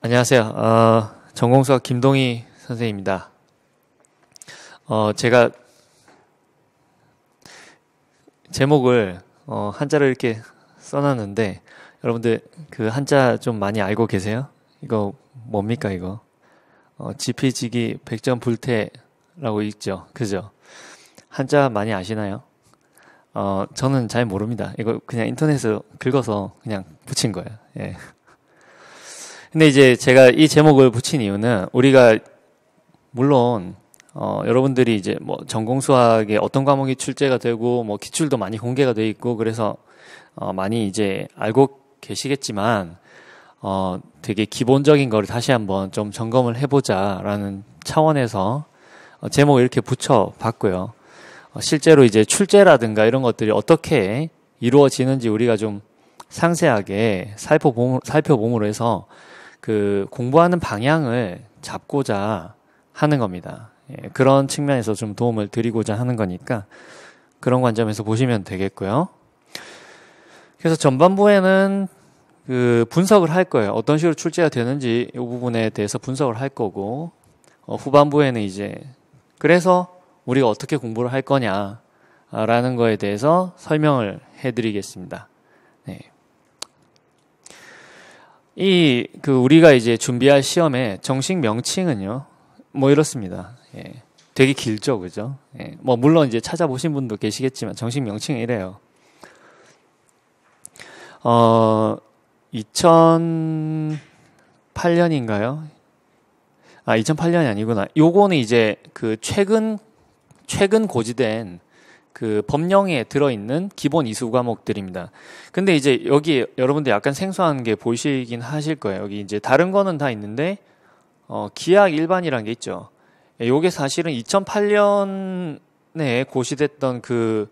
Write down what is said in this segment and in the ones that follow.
안녕하세요. 어, 전공수학 김동희 선생입니다. 어, 제가 제목을 어, 한자를 이렇게 써놨는데 여러분들 그 한자 좀 많이 알고 계세요? 이거 뭡니까 이거? 어, 지피지기 백전불태라고 읽죠, 그죠? 한자 많이 아시나요? 어, 저는 잘 모릅니다. 이거 그냥 인터넷에서 긁어서 그냥 붙인 거예요. 예. 근데 이제 제가 이 제목을 붙인 이유는 우리가 물론 어, 여러분들이 이제 뭐 전공 수학에 어떤 과목이 출제가 되고 뭐 기출도 많이 공개가 돼 있고 그래서 어, 많이 이제 알고 계시겠지만 어, 되게 기본적인 거를 다시 한번 좀 점검을 해보자라는 차원에서 어, 제목을 이렇게 붙여봤고요. 어, 실제로 이제 출제라든가 이런 것들이 어떻게 이루어지는지 우리가 좀 상세하게 살펴봄, 살펴봄으로 해서 그 공부하는 방향을 잡고자 하는 겁니다. 예, 그런 측면에서 좀 도움을 드리고자 하는 거니까 그런 관점에서 보시면 되겠고요. 그래서 전반부에는 그 분석을 할 거예요. 어떤 식으로 출제가 되는지 이 부분에 대해서 분석을 할 거고 어, 후반부에는 이제 그래서 우리가 어떻게 공부를 할 거냐라는 거에 대해서 설명을 해드리겠습니다. 이그 우리가 이제 준비할 시험의 정식 명칭은요. 뭐 이렇습니다. 예. 되게 길죠, 그죠? 예. 뭐 물론 이제 찾아보신 분도 계시겠지만 정식 명칭은 이래요. 어 2008년인가요? 아 2008년이 아니구나. 요거는 이제 그 최근 최근 고지된 그 법령에 들어있는 기본 이수 과목들입니다. 근데 이제 여기 여러분들 약간 생소한 게 보이시긴 하실 거예요. 여기 이제 다른 거는 다 있는데 어, 기약 일반이라는게 있죠. 예, 요게 사실은 2008년에 고시됐던 그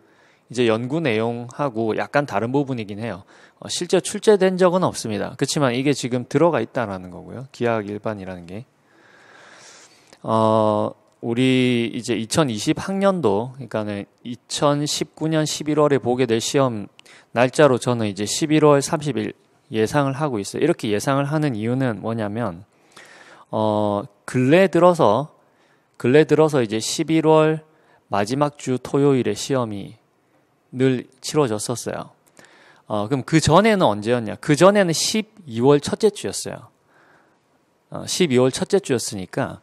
이제 연구 내용하고 약간 다른 부분이긴 해요. 어, 실제 출제된 적은 없습니다. 그렇지만 이게 지금 들어가 있다라는 거고요. 기약 일반이라는 게. 어, 우리 이제 2020 학년도 그러니까는 2019년 11월에 보게 될 시험 날짜로 저는 이제 11월 30일 예상을 하고 있어요. 이렇게 예상을 하는 이유는 뭐냐면 어 근래 들어서 근래 들어서 이제 11월 마지막 주 토요일에 시험이 늘 치러졌었어요. 어 그럼 그 전에는 언제였냐? 그 전에는 12월 첫째 주였어요. 어, 12월 첫째 주였으니까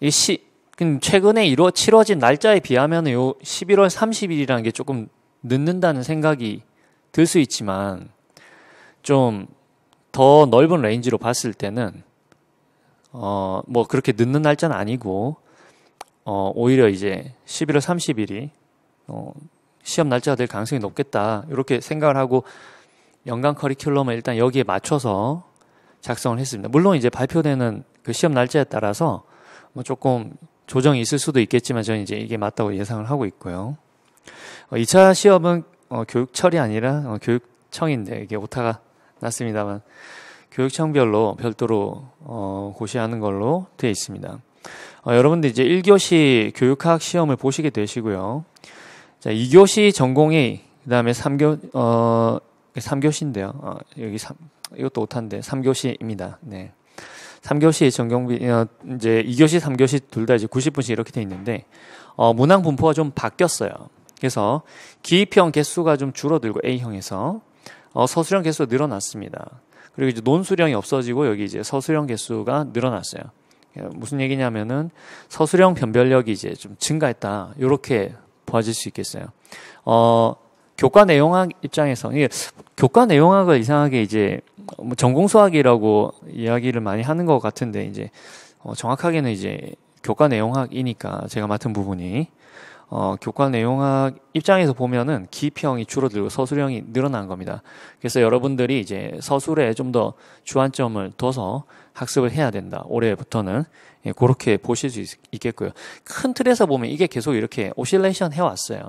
이 시, 최근에 이뤄 치러진 날짜에 비하면 요 11월 30일이라는 게 조금 늦는다는 생각이 들 수 있지만 좀 더 넓은 레인지로 봤을 때는 어 뭐 그렇게 늦는 날짜는 아니고 어 오히려 이제 11월 30일이 어 시험 날짜가 될 가능성이 높겠다 이렇게 생각을 하고 연간 커리큘럼을 일단 여기에 맞춰서 작성을 했습니다. 물론 이제 발표되는 그 시험 날짜에 따라서 뭐 조금 조정이 있을 수도 있겠지만 저는 이제 이게 맞다고 예상을 하고 있고요. 어, 2차 시험은 어, 교육철이 아니라 어, 교육청인데 이게 오타가 났습니다만 교육청별로 별도로 어, 고시하는 걸로 되어 있습니다. 어, 여러분들 이제 1교시 교육학 시험을 보시게 되시고요. 자, 2교시 전공이 그다음에 3교 어 3교시인데요. 어, 여기 3 이것도 오타인데 3교시입니다. 네. 3교시 전경비 어, 이제 2교시, 3교시 둘 다 이제 90분씩 이렇게 돼 있는데 어, 문항 분포가 좀 바뀌었어요. 그래서 기입형 개수가 좀 줄어들고 A형에서 어, 서술형 개수가 늘어났습니다. 그리고 이제 논술형이 없어지고 여기 이제 서술형 개수가 늘어났어요. 예, 무슨 얘기냐면은 서술형 변별력이 이제 좀 증가했다. 요렇게 보아질 수 있겠어요. 어, 교과 내용학 입장에서 이게 교과 내용학을 이상하게 이제 어, 뭐 전공 수학이라고 이야기를 많이 하는 것 같은데 이제 어, 정확하게는 이제 교과 내용학이니까 제가 맡은 부분이 어, 교과 내용학 입장에서 보면은 기평이 줄어들고 서술형이 늘어난 겁니다. 그래서 여러분들이 이제 서술에 좀 더 주안점을 둬서 학습을 해야 된다. 올해부터는 예, 그렇게 보실 수 있, 겠고요큰 틀에서 보면 이게 계속 이렇게 오실레이션 해왔어요.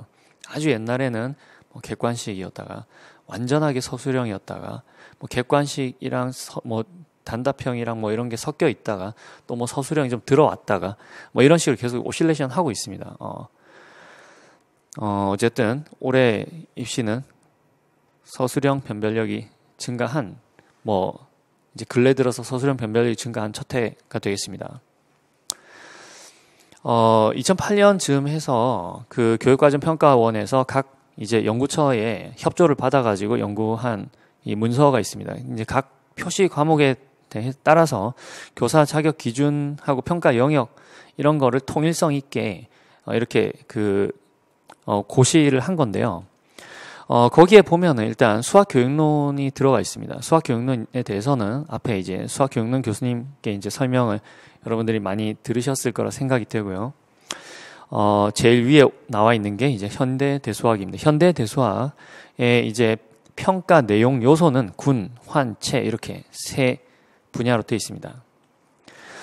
아주 옛날에는 뭐 객관식이었다가 완전하게 서술형이었다가 뭐 객관식이랑 서, 뭐 단답형이랑 뭐 이런 게 섞여 있다가 또 뭐 서술형이 좀 들어왔다가 뭐 이런 식으로 계속 오실레이션 하고 있습니다. 어. 어, 어쨌든 올해 입시는 서술형 변별력이 증가한 뭐 이제 근래 들어서 서술형 변별력이 증가한 첫 해가 되겠습니다. 어, 2008년 즈음 해서 그 교육과정 평가원에서 각 이제 연구처에 협조를 받아가지고 연구한 이 문서가 있습니다. 이제 각 표시 과목에 따라서 교사 자격 기준하고 평가 영역 이런 거를 통일성 있게 어, 이렇게 그 어, 고시를 한 건데요. 어, 거기에 보면은 일단 수학 교육론이 들어가 있습니다. 수학 교육론에 대해서는 앞에 이제 수학 교육론 교수님께 이제 설명을 여러분들이 많이 들으셨을 거라 생각이 되고요. 어, 제일 위에 나와 있는 게 이제 현대 대수학입니다. 현대 대수학에 이제 평가 내용 요소는 군, 환, 체 이렇게 세 분야로 되어 있습니다.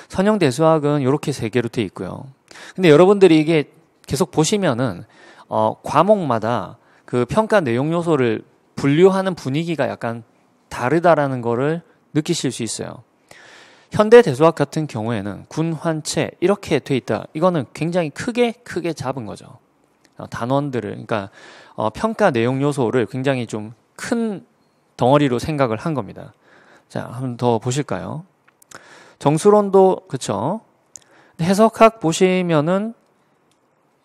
선형 대수학은 이렇게 세 개로 되어 있고요. 근데 여러분들이 이게 계속 보시면은 어, 과목마다 그 평가 내용 요소를 분류하는 분위기가 약간 다르다라는 거를 느끼실 수 있어요. 현대 대수학 같은 경우에는 군, 환, 체 이렇게 되어 있다. 이거는 굉장히 크게 크게 잡은 거죠. 어, 단원들을 그러니까 어, 평가 내용 요소를 굉장히 좀큰 덩어리로 생각을 한 겁니다. 자, 한번 더 보실까요? 정수론도 그쵸? 해석학 보시면은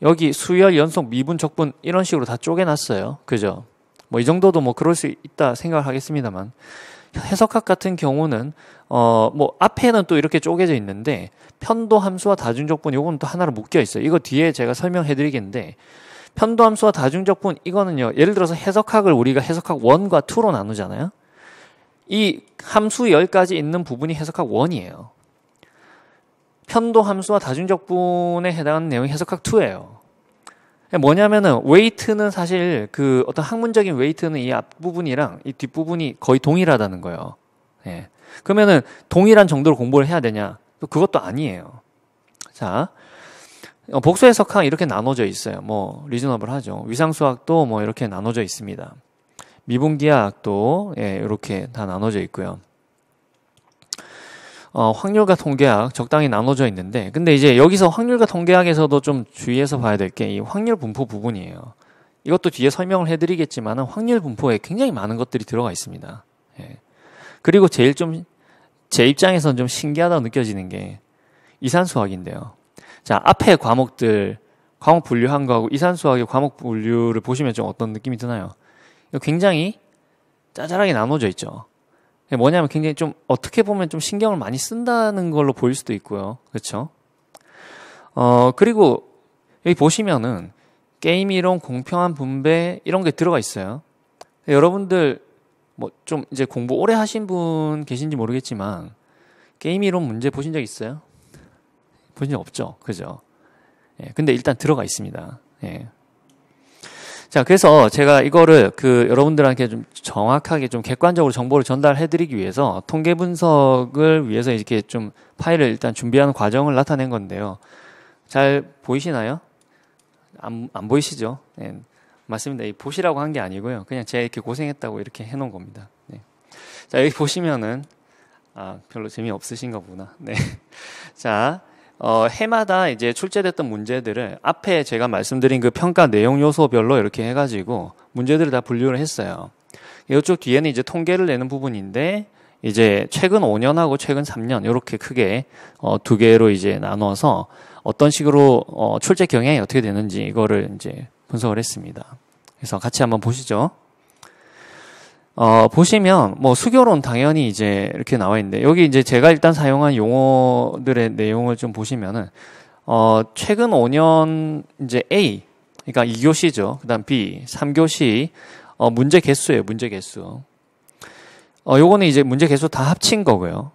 여기 수열, 연속, 미분, 적분 이런 식으로 다 쪼개놨어요. 그죠? 뭐 이 정도도 뭐 그럴 수 있다 생각을 하겠습니다만 해석학 같은 경우는 어 뭐 앞에는 또 이렇게 쪼개져 있는데 편도 함수와 다중적분 요건 또 하나로 묶여 있어요. 이거 뒤에 제가 설명해 드리겠는데 편도함수와 다중적분 이거는요. 예를 들어서 해석학을 우리가 해석학 1과 2로 나누잖아요. 이 함수 10가지 있는 부분이 해석학 1이에요. 편도함수와 다중적분에 해당하는 내용이 해석학 2예요. 뭐냐면은 웨이트는 사실 그 어떤 학문적인 웨이트는 이 앞부분이랑 이 뒷부분이 거의 동일하다는 거예요. 예. 그러면은 동일한 정도로 공부를 해야 되냐? 그것도 아니에요. 자, 어, 복수 해석학 이렇게 나눠져 있어요. 뭐 리즈너블하죠. 위상수학도 뭐 이렇게 나눠져 있습니다. 미분기학도 예, 이렇게 다 나눠져 있고요. 어, 확률과 통계학 적당히 나눠져 있는데 근데 이제 여기서 확률과 통계학에서도 좀 주의해서 봐야 될 게 이 확률 분포 부분이에요. 이것도 뒤에 설명을 해드리겠지만 은 확률 분포에 굉장히 많은 것들이 들어가 있습니다. 예. 그리고 제일 좀 제입장에선좀 신기하다고 느껴지는 게 이산수학인데요. 자, 앞에 과목들, 과목 분류한 거하고 이산수학의 과목 분류를 보시면 좀 어떤 느낌이 드나요? 굉장히 짜잘하게 나눠져 있죠. 뭐냐면 굉장히 좀 어떻게 보면 좀 신경을 많이 쓴다는 걸로 보일 수도 있고요. 그렇죠? 어, 그리고 여기 보시면은 게임 이론, 공평한 분배 이런 게 들어가 있어요. 여러분들 뭐 좀 이제 공부 오래 하신 분 계신지 모르겠지만 게임 이론 문제 보신 적 있어요? 본인 없죠. 그죠? 예, 근데 일단 들어가 있습니다. 예. 자, 그래서 제가 이거를 그 여러분들한테 좀 정확하게 좀 객관적으로 정보를 전달해 드리기 위해서 통계 분석을 위해서 이렇게 좀 파일을 일단 준비하는 과정을 나타낸 건데요. 잘 보이시나요? 안, 안 보이시죠? 예. 맞습니다. 보시라고 한 게 아니고요. 그냥 제가 이렇게 고생했다고 이렇게 해놓은 겁니다. 네. 자, 여기 보시면은, 아, 별로 재미없으신가 보구나. 네. 자, 어, 해마다 이제 출제됐던 문제들을 앞에 제가 말씀드린 그 평가 내용 요소별로 이렇게 해가지고 문제들을 다 분류를 했어요. 이쪽 뒤에는 이제 통계를 내는 부분인데 이제 최근 5년하고 최근 3년 이렇게 크게 어, 두 개로 이제 나눠서 어떤 식으로 어, 출제 경향이 어떻게 되는지 이거를 이제 분석을 했습니다. 그래서 같이 한번 보시죠. 어, 보시면 뭐 수교론 당연히 이제 이렇게 나와 있는데 여기 이제 제가 일단 사용한 용어들의 내용을 좀 보시면은 어, 최근 5년 이제 A 그러니까 2교시죠. 그다음 B, 3교시 어, 문제 개수예요. 문제 개수. 어, 요거는 이제 문제 개수 다 합친 거고요.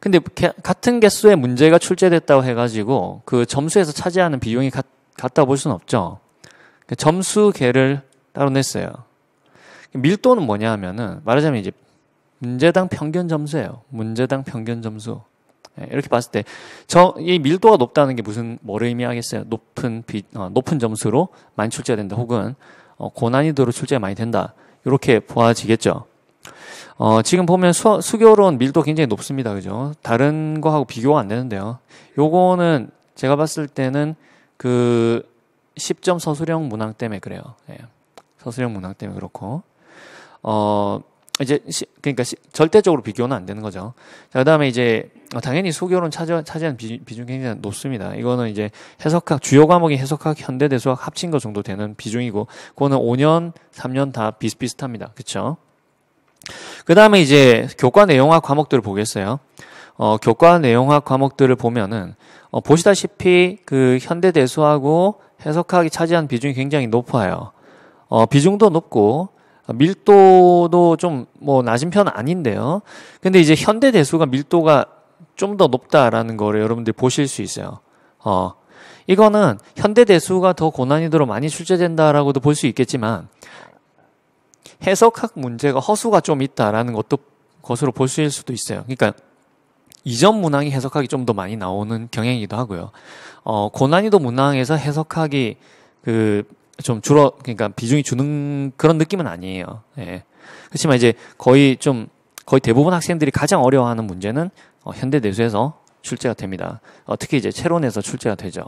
근데 개, 같은 개수의 문제가 출제됐다고 해 가지고 그 점수에서 차지하는 비용이 같, 같다 볼 수는 없죠. 그 점수 계를 따로 냈어요. 밀도는 뭐냐 하면은 말하자면 이제 문제당 평균 점수예요. 문제당 평균 점수. 예, 이렇게 봤을 때, 저, 이 밀도가 높다는 게 무슨, 뭐를 의미하겠어요? 높은 빛, 어, 높은 점수로 많이 출제가 된다, 혹은, 어, 고난이도로 출제가 많이 된다. 이렇게 보아지겠죠. 어, 지금 보면 수, 수교론 밀도 굉장히 높습니다. 그죠? 다른 거하고 비교가 안 되는데요. 요거는 제가 봤을 때는 그 10점 서술형 문항 때문에 그래요. 예. 서술형 문항 때문에 그렇고. 어 이제 시, 그러니까 시, 절대적으로 비교는 안 되는 거죠. 자, 그다음에 이제 어, 당연히 소교론 차지, 차지한 비, 비중 굉장히 높습니다. 이거는 이제 해석학 주요 과목이 해석학, 현대대수학 합친 거 정도 되는 비중이고 그거는 5년, 3년 다 비슷비슷합니다. 그렇죠? 그다음에 이제 교과 내용학 과목들을 보겠어요. 어, 교과 내용학 과목들을 보면은 어, 보시다시피 그 현대대수하고 해석학이 차지한 비중이 굉장히 높아요. 어, 비중도 높고 어, 밀도도 좀 뭐 낮은 편 아닌데요. 근데 이제 현대 대수가 밀도가 좀 더 높다라는 거를 여러분들 보실 수 있어요. 어. 이거는 현대 대수가 더 고난이도로 많이 출제된다라고도 볼 수 있겠지만 해석학 문제가 허수가 좀 있다라는 것도 것으로 볼 수 있을 수도 있어요. 그러니까 이전 문항이 해석학이 좀 더 많이 나오는 경향이기도 하고요. 어, 고난이도 문항에서 해석학이 그좀 줄어 그러니까 비중이 주는 그런 느낌은 아니에요. 예. 그렇지만 이제 거의 좀 거의 대부분 학생들이 가장 어려워하는 문제는 어, 현대 내수에서 출제가 됩니다. 어, 특히 이제 체론에서 출제가 되죠.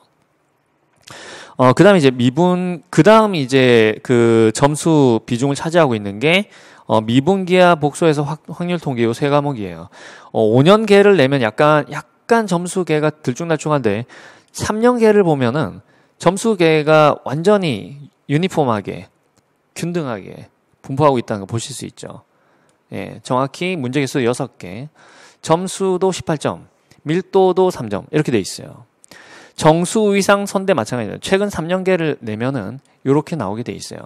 어, 그 다음에 이제 미분, 그 다음 이제 그 점수 비중을 차지하고 있는 게, 어, 미분기와 복소에서 확, 확률 통계 요 세 과목이에요. 어, 5년계를 내면 약간, 약간 점수계가 들쭉날쭉한데, 3년계를 보면은 점수계가 완전히 유니폼하게 균등하게 분포하고 있다는 걸 보실 수 있죠. 예, 정확히 문제 개수 6개, 점수도 18점, 밀도도 3점 이렇게 돼 있어요. 정수위상 선대 마찬가지예요. 최근 3년계를 내면은 이렇게 나오게 돼 있어요.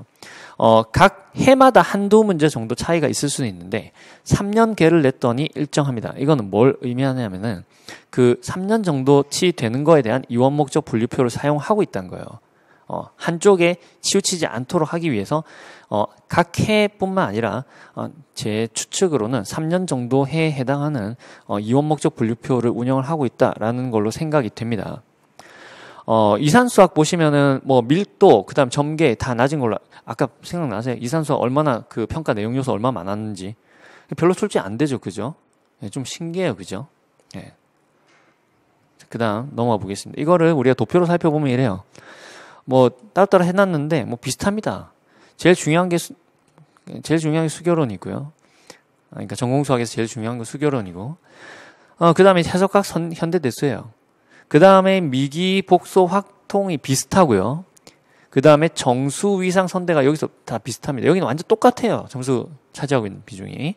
어, 각 해마다 한두 문제 정도 차이가 있을 수는 있는데 3년계를 냈더니 일정합니다. 이거는 뭘 의미하냐면은 그 3년 정도치 되는 거에 대한 이원 목적 분류표를 사용하고 있다는 거예요. 어, 한쪽에 치우치지 않도록 하기 위해서 어, 각 해뿐만 아니라 어, 제 추측으로는 3년 정도 해에 해당하는 어, 이원 목적 분류표를 운영을 하고 있다라는 걸로 생각이 됩니다. 어, 이산수학 보시면은 뭐 밀도, 그다음 점계 다 낮은 걸로 아까 생각나세요? 이산수학 얼마나 그 평가 내용 요소 얼마 많았는지 별로 출제 안 되죠, 그죠? 네, 좀 신기해요, 그죠? 예. 네. 그다음 넘어가 보겠습니다. 이거를 우리가 도표로 살펴보면 이래요. 뭐 따로따로 해놨는데 뭐 비슷합니다. 제일 중요한 게 수, 제일 중요한 게 수교론이고요. 아, 그러니까 전공수학에서 제일 중요한 건 수교론이고, 어, 그 다음에 해석학 선, 현대대수예요. 그 다음에 미기, 복소, 확통이 비슷하고요. 그 다음에 정수, 위상, 선대가 여기서 다 비슷합니다. 여기는 완전 똑같아요. 정수 차지하고 있는 비중이.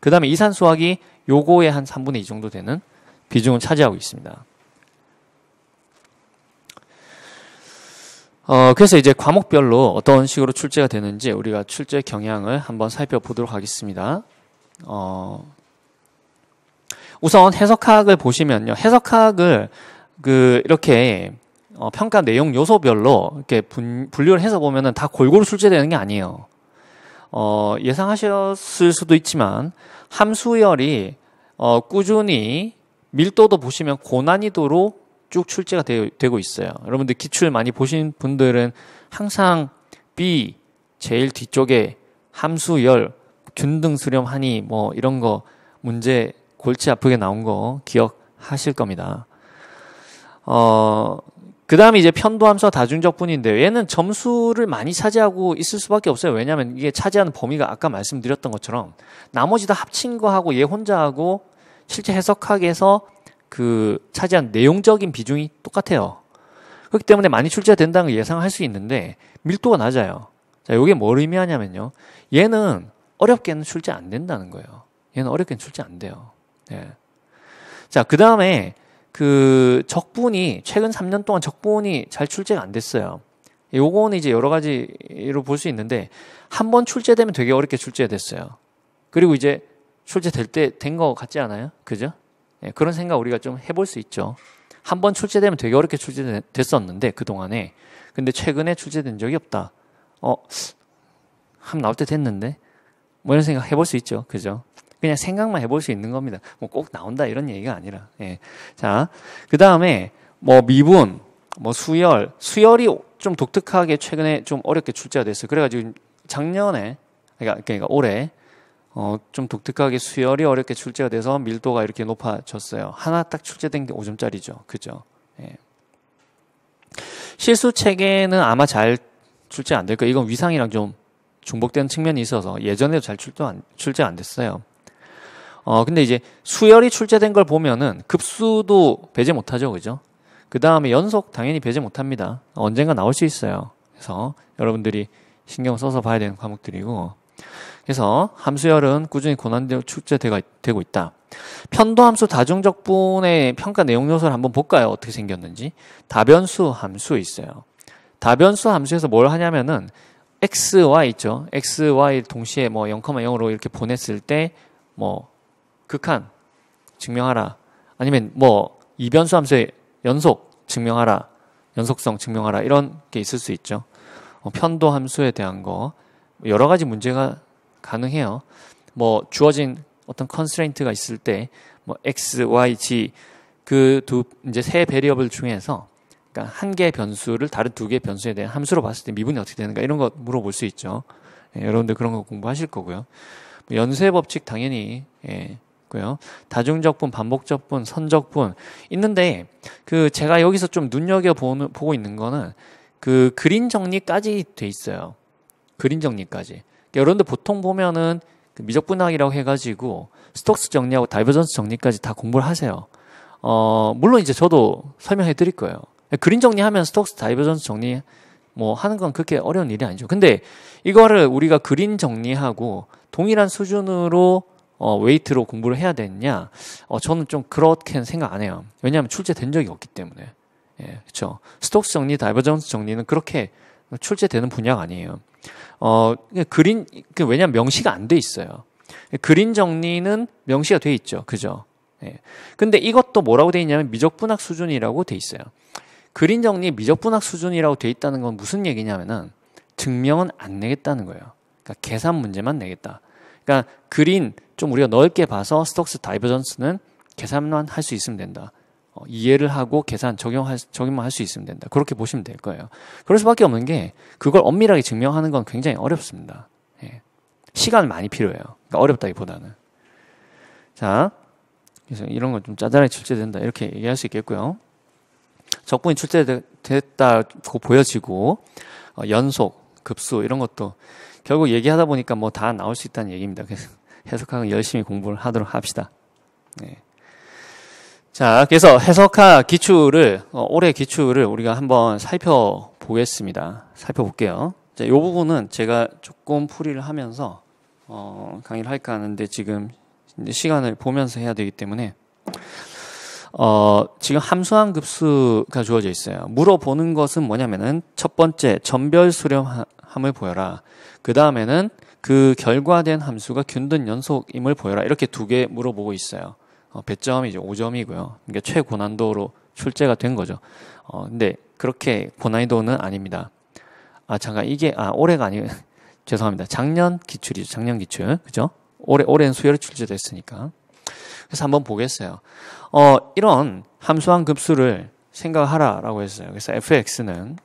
그 다음에 이산, 수학이 요거의 한 3분의 2 정도 되는 비중을 차지하고 있습니다. 어, 그래서 이제 과목별로 어떤 식으로 출제가 되는지 우리가 출제 경향을 한번 살펴보도록 하겠습니다. 어, 우선 해석학을 보시면요. 해석학을 그 이렇게 어, 평가 내용 요소별로 이렇게 분, 분류를 해서 보면은 다 골고루 출제되는 게 아니에요. 어, 예상하셨을 수도 있지만 함수열이 어, 꾸준히 밀도도 보시면 고난이도로 쭉 출제가 되, 되고 있어요. 여러분들 기출 많이 보신 분들은 항상 B 제일 뒤쪽에 함수열 균등 수렴하니 뭐 이런 거 문제 골치 아프게 나온 거 기억하실 겁니다. 어, 그 다음에 이제 편도함수와 다중적분인데 얘는 점수를 많이 차지하고 있을 수밖에 없어요. 왜냐하면 이게 차지하는 범위가 아까 말씀드렸던 것처럼 나머지 다 합친 거하고 얘 혼자하고 실제 해석하학해서그 차지한 내용적인 비중이 똑같아요. 그렇기 때문에 많이 출제된다는 걸 예상할 수 있는데 밀도가 낮아요. 자, 이게 뭘 의미하냐면요. 얘는 어렵게는 출제 안 된다는 거예요. 얘는 어렵게는 출제 안 돼요. 예. 자, 그 다음에 그 적분이 최근 3년 동안 적분이 잘 출제가 안 됐어요. 요거는 이제 여러 가지로 볼 수 있는데 한 번 출제되면 되게 어렵게 출제됐어요. 그리고 이제 출제될 때 된 것 같지 않아요? 그죠? 예, 그런 생각 우리가 좀 해볼 수 있죠. 한 번 출제되면 되게 어렵게 출제됐었는데 그 동안에 근데 최근에 출제된 적이 없다. 어, 함 나올 때 됐는데 뭐 이런 생각 해볼 수 있죠. 그죠? 그냥 생각만 해볼 수 있는 겁니다. 뭐 꼭 나온다 이런 얘기가 아니라. 예. 자, 그 다음에 뭐 미분, 뭐 수열, 수열이 좀 독특하게 최근에 좀 어렵게 출제가 됐어요. 그래가지고 작년에 그러니까, 그러니까 올해 어, 좀 독특하게 수열이 어렵게 출제가 돼서 밀도가 이렇게 높아졌어요. 하나 딱 출제된 게 5점짜리죠. 그죠? 예. 실수 체계는 아마 잘 출제 안 될 거예요. 이건 위상이랑 좀 중복된 측면이 있어서 예전에도 잘 출제 안, 출제 안 됐어요. 어, 근데 이제 수열이 출제된 걸 보면은 급수도 배제 못 하죠. 그죠? 그 다음에 연속 당연히 배제 못 합니다. 언젠가 나올 수 있어요. 그래서 여러분들이 신경 써서 봐야 되는 과목들이고. 그래서 함수열은 꾸준히 고난도 출제되고 있다. 편도함수 다중적분의 평가 내용 요소를 한번 볼까요? 어떻게 생겼는지. 다변수 함수 있어요. 다변수 함수에서 뭘 하냐면은 x, y 있죠. x, y 동시에 뭐 0,0으로 이렇게 보냈을 때뭐 극한 증명하라. 아니면 뭐 이변수 함수의 연속 증명하라. 연속성 증명하라. 이런 게 있을 수 있죠. 어, 편도 함수에 대한 거 여러 가지 문제가 가능해요. 뭐 주어진 어떤 컨스트레인트가 있을 때 뭐 x, y, g 그두 이제 세배리어블 중에서 그러니까 한 개의 변수를 다른 두 개의 변수에 대한 함수로 봤을 때 미분이 어떻게 되는가 이런 거 물어볼 수 있죠. 예, 여러분들 그런 거 공부하실 거고요. 뭐 연쇄 법칙 당연히 예, 있고요. 다중적분, 반복적분, 선적분 있는데 그 제가 여기서 좀 눈여겨 보고 있는 거는 그 그린 정리까지 돼 있어요. 그린 정리까지. 그러니까 여러분들 보통 보면은 그 미적분학이라고 해가지고 스톡스 정리하고 다이버전스 정리까지 다 공부를 하세요. 어, 물론 이제 저도 설명해 드릴 거예요. 그린 정리하면 스톡스 다이버전스 정리 뭐 하는 건 그렇게 어려운 일이 아니죠. 근데 이거를 우리가 그린 정리하고 동일한 수준으로 어, 웨이트로 공부를 해야 되느냐? 어, 저는 좀 그렇게는 생각 안 해요. 왜냐하면 출제된 적이 없기 때문에. 예, 그렇죠. 스톡스 정리, 다이버전스 정리는 그렇게 출제되는 분야가 아니에요. 어, 그러니까 그린 그 왜냐면 명시가 안 돼 있어요. 그린 정리는 명시가 돼 있죠. 그죠? 예. 근데 이것도 뭐라고 돼 있냐면 미적분학 수준이라고 돼 있어요. 그린 정리 미적분학 수준이라고 돼 있다는 건 무슨 얘기냐면은 증명은 안 내겠다는 거예요. 그러니까 계산 문제만 내겠다. 그러니까 그린 좀 우리가 넓게 봐서 스톡스 다이버전스는 계산만 할 수 있으면 된다. 어, 이해를 하고 계산 적용할 적용만 할 수 있으면 된다. 그렇게 보시면 될 거예요. 그럴 수밖에 없는 게 그걸 엄밀하게 증명하는 건 굉장히 어렵습니다. 예. 시간 많이 필요해요. 그러니까 어렵다기보다는 자 그래서 이런 건 좀 짜잘하게 출제된다 이렇게 얘기할 수 있겠고요. 적분이 출제됐다고 보여지고 어, 연속 급수 이런 것도 결국 얘기하다 보니까 뭐 다 나올 수 있다는 얘기입니다. 그래서 해석학은 열심히 공부를 하도록 합시다. 네. 자, 그래서 해석학 기출을, 어, 올해 기출을 우리가 한번 살펴보겠습니다. 살펴볼게요. 자, 요 부분은 제가 조금 풀이를 하면서, 어, 강의를 할까 하는데 지금 시간을 보면서 해야 되기 때문에, 어, 지금 함수한 급수가 주어져 있어요. 물어보는 것은 뭐냐면은 첫 번째, 전별 수렴, 함을 보여라. 그 다음에는 그 결과된 함수가 균등 연속임을 보여라. 이렇게 두 개 물어보고 있어요. 어, 배점이 이제 5점이고요. 그러니까 최고난도로 출제가 된 거죠. 어, 근데 그렇게 고난이도는 아닙니다. 아, 잠깐, 이게, 아, 올해가 아니고, 죄송합니다. 작년 기출이죠. 작년 기출. 그죠? 올해, 올해는 수요일 출제됐으니까. 그래서 한번 보겠어요. 어, 이런 함수한 급수를 생각하라라고 했어요. 그래서 fx는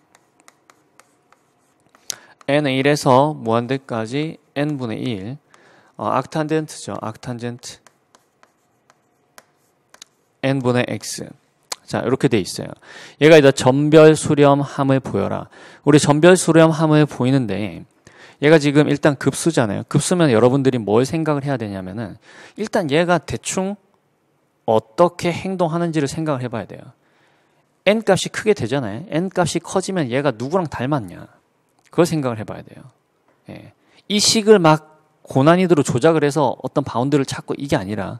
n 1에서 무한대까지 n분의 1 어, 악탄젠트죠. 악탄젠트 n분의 x 자 이렇게 돼 있어요. 얘가 이제 전별 수렴함을 보여라. 우리 전별 수렴함을 보이는데 얘가 지금 일단 급수잖아요. 급수면 여러분들이 뭘 생각을 해야 되냐면은 일단 얘가 대충 어떻게 행동하는지를 생각을 해봐야 돼요. n 값이 크게 되잖아요. n 값이 커지면 얘가 누구랑 닮았냐? 그걸 생각을 해봐야 돼요. 예. 이 식을 막 고난이도로 조작을 해서 어떤 바운드를 찾고 이게 아니라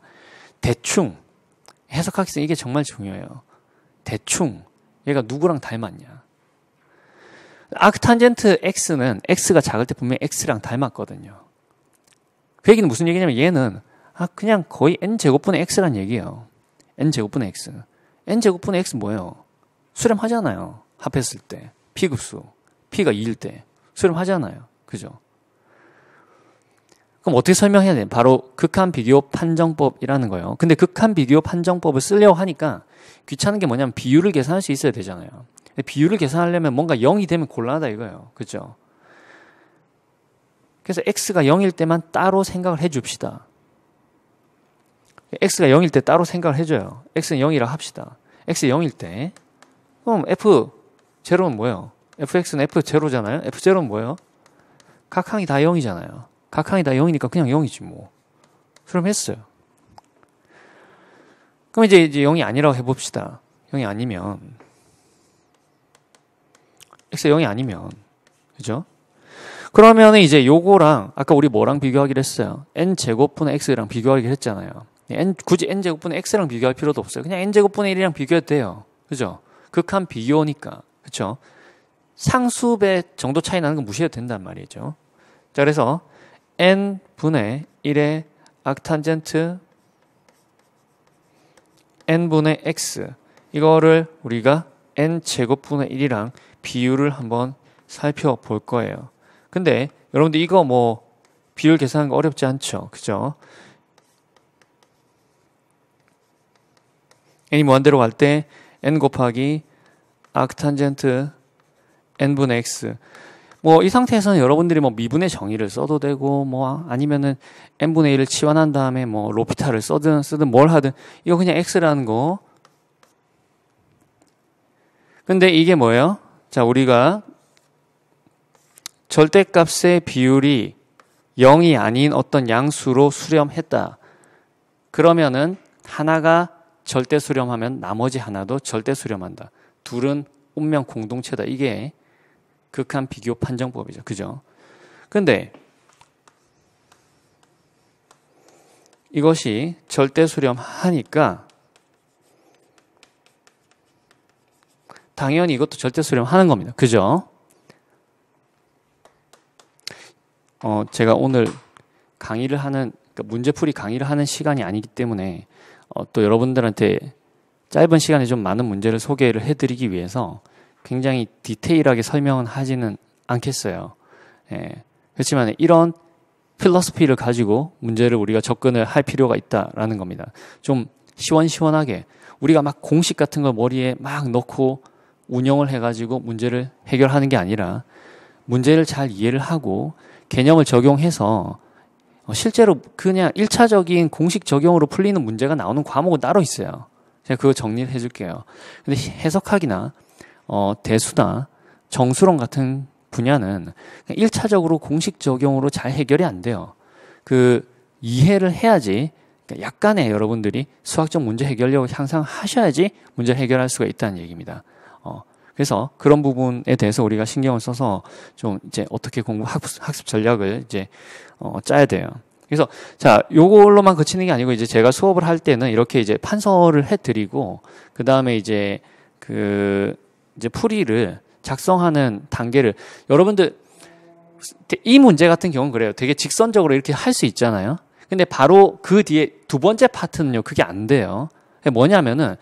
대충 해석하기 전 이게 정말 중요해요. 대충 얘가 누구랑 닮았냐. 아크탄젠트 x는 x가 작을 때 분명히 x랑 닮았거든요. 그 얘기는 무슨 얘기냐면 얘는 아 그냥 거의 n 제곱분의 x란 얘기예요. n 제곱분의 x. n 제곱분의 x 뭐예요? 수렴하잖아요. 합했을 때. 피급수. 피가 2일 때 수렴하잖아요. 그죠? 그럼 어떻게 설명해야 되냐? 바로 극한 비교 판정법이라는 거예요. 근데 극한 비교 판정법을 쓰려고 하니까 귀찮은 게 뭐냐면 비율을 계산할 수 있어야 되잖아요. 비율을 계산하려면 뭔가 0이 되면 곤란하다 이거예요. 그죠? 그래서 x가 0일 때만 따로 생각을 해 줍시다. x가 0일 때 따로 생각을 해줘요. x는 0이라 합시다. x 0일 때. 그럼 f 제로는 뭐예요? fx는 f0잖아요. f0는 뭐예요? 각 항이 다 0이잖아요. 각 항이 다 0이니까 그냥 0이지 뭐. 그럼 했어요 그럼 이제 이제 0이 아니라고 해봅시다. 0이 아니면 x가 0이 아니면 그죠? 그러면 이제 요거랑 아까 우리 뭐랑 비교하기로 했어요? n 제곱분의 x랑 비교하기로 했잖아요. n 굳이 n 제곱분의 x랑 비교할 필요도 없어요. 그냥 n 제곱분의 1이랑 비교해도 돼요. 그죠? 극한 비교니까. 그렇죠? 상수배 정도 차이 나는 건 무시해도 된단 말이죠. 자, 그래서 n 분의 1의 악탄젠트 n 분의 x 이거를 우리가 n 제곱분의 1이랑 비율을 한번 살펴볼 거예요. 근데 여러분들 이거 뭐 비율 계산하는 거 어렵지 않죠? 그죠? n이 무한대로 갈 때 n 곱하기 악탄젠트 n분의 x 뭐 이 상태에서는 여러분들이 뭐 미분의 정의를 써도 되고 뭐 아니면은 n분의 1을 치환한 다음에 뭐 로피타를 써든 쓰든 뭘 하든 이거 그냥 x라는 거 근데 이게 뭐예요? 자 우리가 절대값의 비율이 0이 아닌 어떤 양수로 수렴했다. 그러면은 하나가 절대 수렴하면 나머지 하나도 절대 수렴한다. 둘은 운명 공동체다. 이게 극한 비교 판정법이죠. 그죠? 근데 이것이 절대 수렴 하니까 당연히 이것도 절대 수렴 하는 겁니다. 그죠? 어, 제가 오늘 강의를 하는 그러니까 문제풀이 강의를 하는 시간이 아니기 때문에 어, 또 여러분들한테 짧은 시간에 좀 많은 문제를 소개를 해드리기 위해서 굉장히 디테일하게 설명은 하지는 않겠어요. 예. 그렇지만 이런 필러스피를 가지고 문제를 우리가 접근을 할 필요가 있다라는 겁니다. 좀 시원시원하게 우리가 막 공식 같은 걸 머리에 막 넣고 운영을 해가지고 문제를 해결하는 게 아니라 문제를 잘 이해를 하고 개념을 적용해서 어, 실제로 그냥 일차적인 공식 적용으로 풀리는 문제가 나오는 과목은 따로 있어요. 제가 그거 정리를 해줄게요. 근데 해석하기나 어, 대수나 정수론 같은 분야는 일차적으로 공식 적용으로 잘 해결이 안 돼요. 그 이해를 해야지 그러니까 약간의 여러분들이 수학적 문제 해결력을 향상 하셔야지 문제 해결할 수가 있다는 얘기입니다. 어, 그래서 그런 부분에 대해서 우리가 신경을 써서 좀 이제 어떻게 공부 학습, 학습 전략을 이제 어, 짜야 돼요. 그래서 자 요걸로만 그치는 게 아니고 이제 제가 수업을 할 때는 이렇게 이제 판서를 해드리고 그 다음에 이제 그 이제 풀이를 작성하는 단계를 여러분들 이 문제 같은 경우는 그래요. 되게 직선적으로 이렇게 할 수 있잖아요. 근데 바로 그 뒤에 두 번째 파트는요. 그게 안 돼요. 뭐냐면은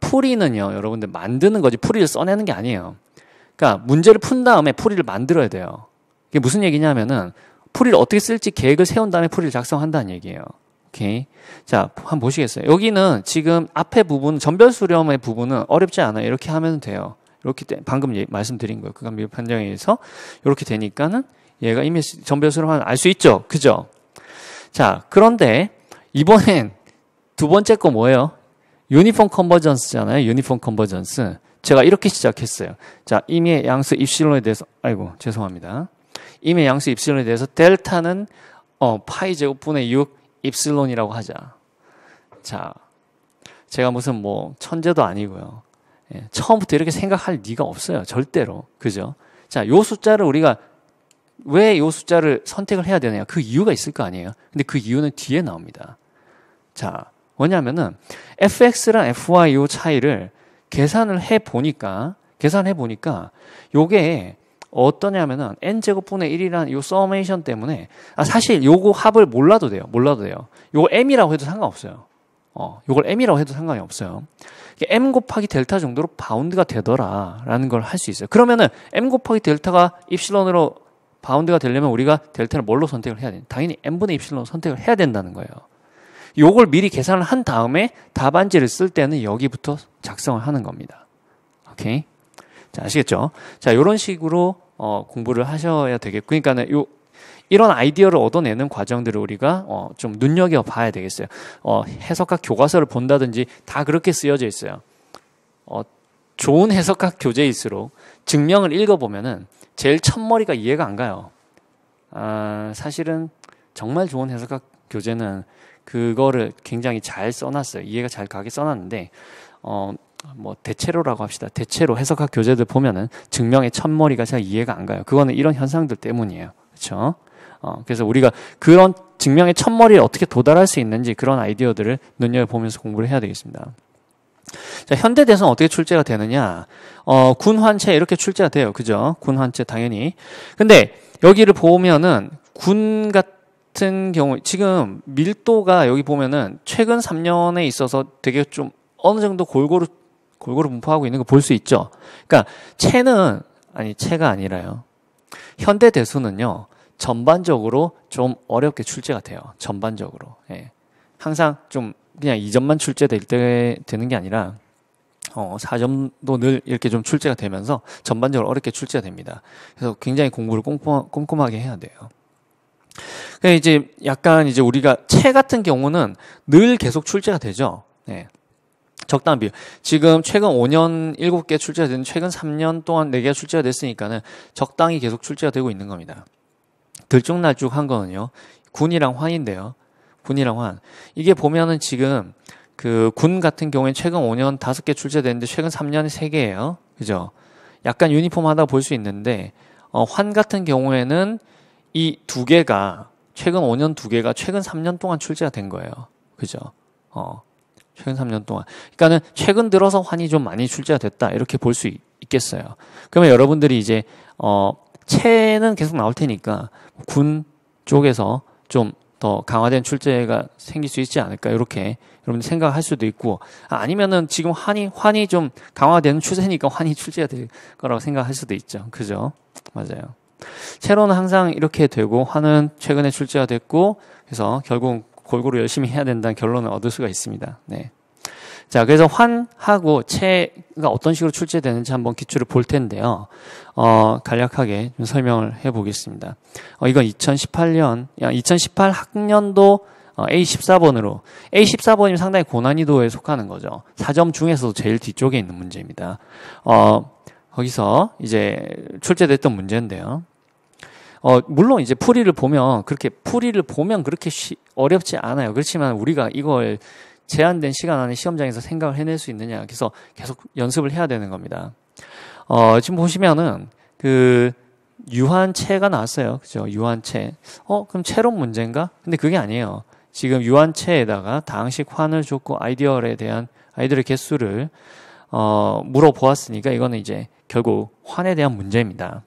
풀이는요. 여러분들 만드는 거지 풀이를 써내는 게 아니에요. 그러니까 문제를 푼 다음에 풀이를 만들어야 돼요. 이게 무슨 얘기냐면은 풀이를 어떻게 쓸지 계획을 세운 다음에 풀이를 작성한다는 얘기예요. 오케이. 자, 한번 보시겠어요. 여기는 지금 앞에 부분, 전별 수렴의 부분은 어렵지 않아요. 이렇게 하면 돼요. 이렇게 방금 예, 말씀드린 거예요. 그간 미국 판정에서 이렇게 되니까는 얘가 이미 전별수로만 알수 있죠. 그죠? 자, 그런데 이번엔 두 번째 거 뭐예요? 유니폼 컨버전스잖아요. 유니폼 컨버전스. 제가 이렇게 시작했어요. 자, 임의 양수 입실론에 대해서 아이고, 죄송합니다. 임의 양수 입실론에 대해서 델타는 어, 파이 제곱분의 6 입실론이라고 하자. 자, 제가 무슨 뭐 천재도 아니고요. 예, 처음부터 이렇게 생각할 리가 없어요. 절대로. 그죠? 자, 요 숫자를 우리가 왜 요 숫자를 선택을 해야 되냐? 느그 이유가 있을 거 아니에요. 근데 그 이유는 뒤에 나옵니다. 자, 뭐냐면은 fx랑 fy 이 차이를 계산을 해 보니까 계산해 보니까 요게 어떠냐면은 n 제곱분의 1이라는요 서메이션 때문에 아 사실 요거 합을 몰라도 돼요. 몰라도 돼요. 요거 m이라고 해도 상관없어요. 어, 이걸 m이라고 해도 상관이 없어요. m 곱하기 델타 정도로 바운드가 되더라라는 걸 할 수 있어요. 그러면은 m 곱하기 델타가 입실론으로 바운드가 되려면 우리가 델타를 뭘로 선택을 해야 되는? 당연히 m분의 입실론 선택을 해야 된다는 거예요. 요걸 미리 계산을 한 다음에 답안지를 쓸 때는 여기부터 작성을 하는 겁니다. 오케이? 자, 아시겠죠? 자, 요런 식으로 어, 공부를 하셔야 되겠고, 그러니까는 요 이런 아이디어를 얻어내는 과정들을 우리가 어, 좀 눈여겨 봐야 되겠어요. 어, 해석학 교과서를 본다든지 다 그렇게 쓰여져 있어요. 어, 좋은 해석학 교재일수록 증명을 읽어보면은 제일 첫머리가 이해가 안 가요. 아, 사실은 정말 좋은 해석학 교재는 그거를 굉장히 잘 써놨어요. 이해가 잘 가게 써놨는데, 어, 뭐 대체로라고 합시다. 대체로 해석학 교재들 보면은 증명의 첫머리가 잘 이해가 안 가요. 그거는 이런 현상들 때문이에요. 그렇죠? 어, 그래서 우리가 그런 증명의 첫머리를 어떻게 도달할 수 있는지 그런 아이디어들을 눈여겨보면서 공부를 해야 되겠습니다. 자, 현대대선 어떻게 출제가 되느냐? 어, 군환체 이렇게 출제가 돼요. 그죠? 군환체 당연히. 근데 여기를 보면은 군 같은 경우 지금 밀도가 여기 보면은 최근 3년에 있어서 되게 좀 어느 정도 골고루 골고루 분포하고 있는 거 볼 수 있죠. 그러니까 체는 아니 체가 아니라요. 현대 대수는요. 전반적으로 좀 어렵게 출제가 돼요. 전반적으로. 예. 항상 좀 그냥 2점만 출제될 때 되는 게 아니라 어, 4점도 늘 이렇게 좀 출제가 되면서 전반적으로 어렵게 출제가 됩니다. 그래서 굉장히 공부를 꼼꼼, 하게 해야 돼요. 그 이제 약간 이제 우리가 채 같은 경우는 늘 계속 출제가 되죠. 예. 적당한 비율. 지금 최근 5년 7개 출제가 된 최근 3년 동안 4개 가 출제가 됐으니까는 적당히 계속 출제가 되고 있는 겁니다. 들쭉날쭉한 거는요. 군이랑 환인데요. 군이랑 환. 이게 보면은 지금 그 군 같은 경우에 최근 5년 5개 출제됐는데 최근 3년에 3개예요. 그죠? 약간 유니폼하다 볼 수 있는데 어, 환 같은 경우에는 이 두 개가 최근 5년 두 개가 최근 3년 동안 출제가 된 거예요. 그죠? 어. 최근 3년 동안. 그러니까는 최근 들어서 환이 좀 많이 출제가 됐다. 이렇게 볼 수 있겠어요. 그러면 여러분들이 이제 어 체는 계속 나올 테니까 군 쪽에서 좀 더 강화된 출제가 생길 수 있지 않을까 이렇게 여러분 생각할 수도 있고 아, 아니면은 지금 환이 환이 좀 강화되는 추세니까 환이 출제가 될 거라고 생각할 수도 있죠 그죠 맞아요 체로는 항상 이렇게 되고 환은 최근에 출제가 됐고 그래서 결국 골고루 열심히 해야 된다는 결론을 얻을 수가 있습니다 네. 자, 그래서 환하고 체가 그러니까 어떤 식으로 출제되는지 한번 기출을 볼 텐데요. 어, 간략하게 좀 설명을 해 보겠습니다. 어, 이건 2018년, 2018 학년도 어, A14번으로 A14번이면 상당히 고난이도에 속하는 거죠. 4점 중에서도 제일 뒤쪽에 있는 문제입니다. 어, 거기서 이제 출제됐던 문제인데요. 어, 물론 이제 풀이를 보면 그렇게 풀이를 보면 그렇게 쉬, 어렵지 않아요. 그렇지만 우리가 이걸 제한된 시간 안에 시험장에서 생각을 해낼 수 있느냐. 그래서 계속 연습을 해야 되는 겁니다. 어, 지금 보시면은 그 유한체가 나왔어요. 그죠? 유한체. 어, 그럼 체론 문제인가? 근데 그게 아니에요. 지금 유한체에다가 당식 환을 줬고 아이디어에 대한 아이들의 개수를 어, 물어보았으니까 이거는 이제 결국 환에 대한 문제입니다.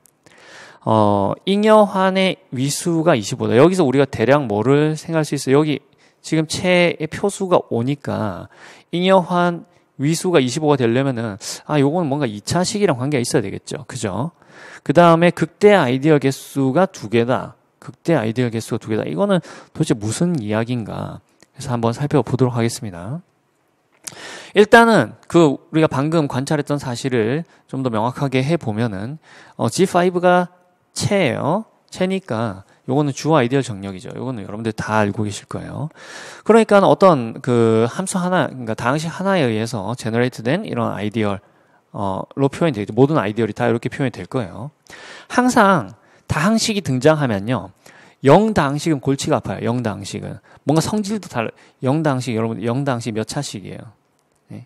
어, 잉여환의 위수가 25다. 여기서 우리가 대략 뭐를 생각할 수 있어요? 여기 지금 채의 표수가 오니까 잉여환 위수가 25가 되려면은 아 요건 뭔가 2차식이랑 관계가 있어야 되겠죠. 그죠? 그 다음에 극대 아이디어 개수가 두 개다. 극대 아이디어 개수가 두 개다. 이거는 도대체 무슨 이야기인가? 그래서 한번 살펴보도록 하겠습니다. 일단은 그 우리가 방금 관찰했던 사실을 좀 더 명확하게 해 보면은 어, G5가 채예요채니까 요거는 주어 아이디어 정력이죠. 요거는 여러분들 다 알고 계실 거예요. 그러니까 어떤 그 함수 하나, 그러니까 당시 하나에 의해서 제너레이트된 이런 아이디어로 표현이 되죠. 겠 모든 아이디어들이 다 이렇게 표현이 될 거예요. 항상 다항식이 등장하면요. 영당식은 골치가 아파요. 영당식은 뭔가 성질도 달라. 영다항식 여러분 영다항식 몇 차식이에요? 네. 예.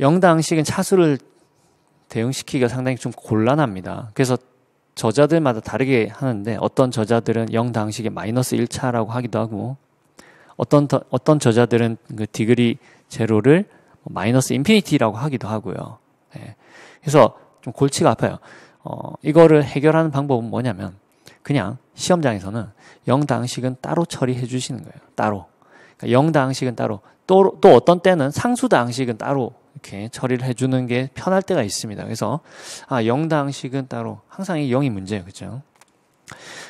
영다식은 차수를 대응시키기가 상당히 좀 곤란합니다. 그래서 저자들마다 다르게 하는데 어떤 저자들은 영당식의 마이너스 1차라고 하기도 하고 어떤 어떤 저자들은 그 디그리 제로를 뭐 마이너스 인피니티라고 하기도 하고요. 예. 그래서 좀 골치가 아파요. 어, 이거를 해결하는 방법은 뭐냐면 그냥 시험장에서는 영당식은 따로 처리해 주시는 거예요. 따로. 그러니까 영당식은 따로 또, 또 어떤 때는 상수당식은 따로 이렇게 처리를 해주는 게 편할 때가 있습니다. 그래서 아 0당식은 따로 항상 이 0이 문제예요. 그죠?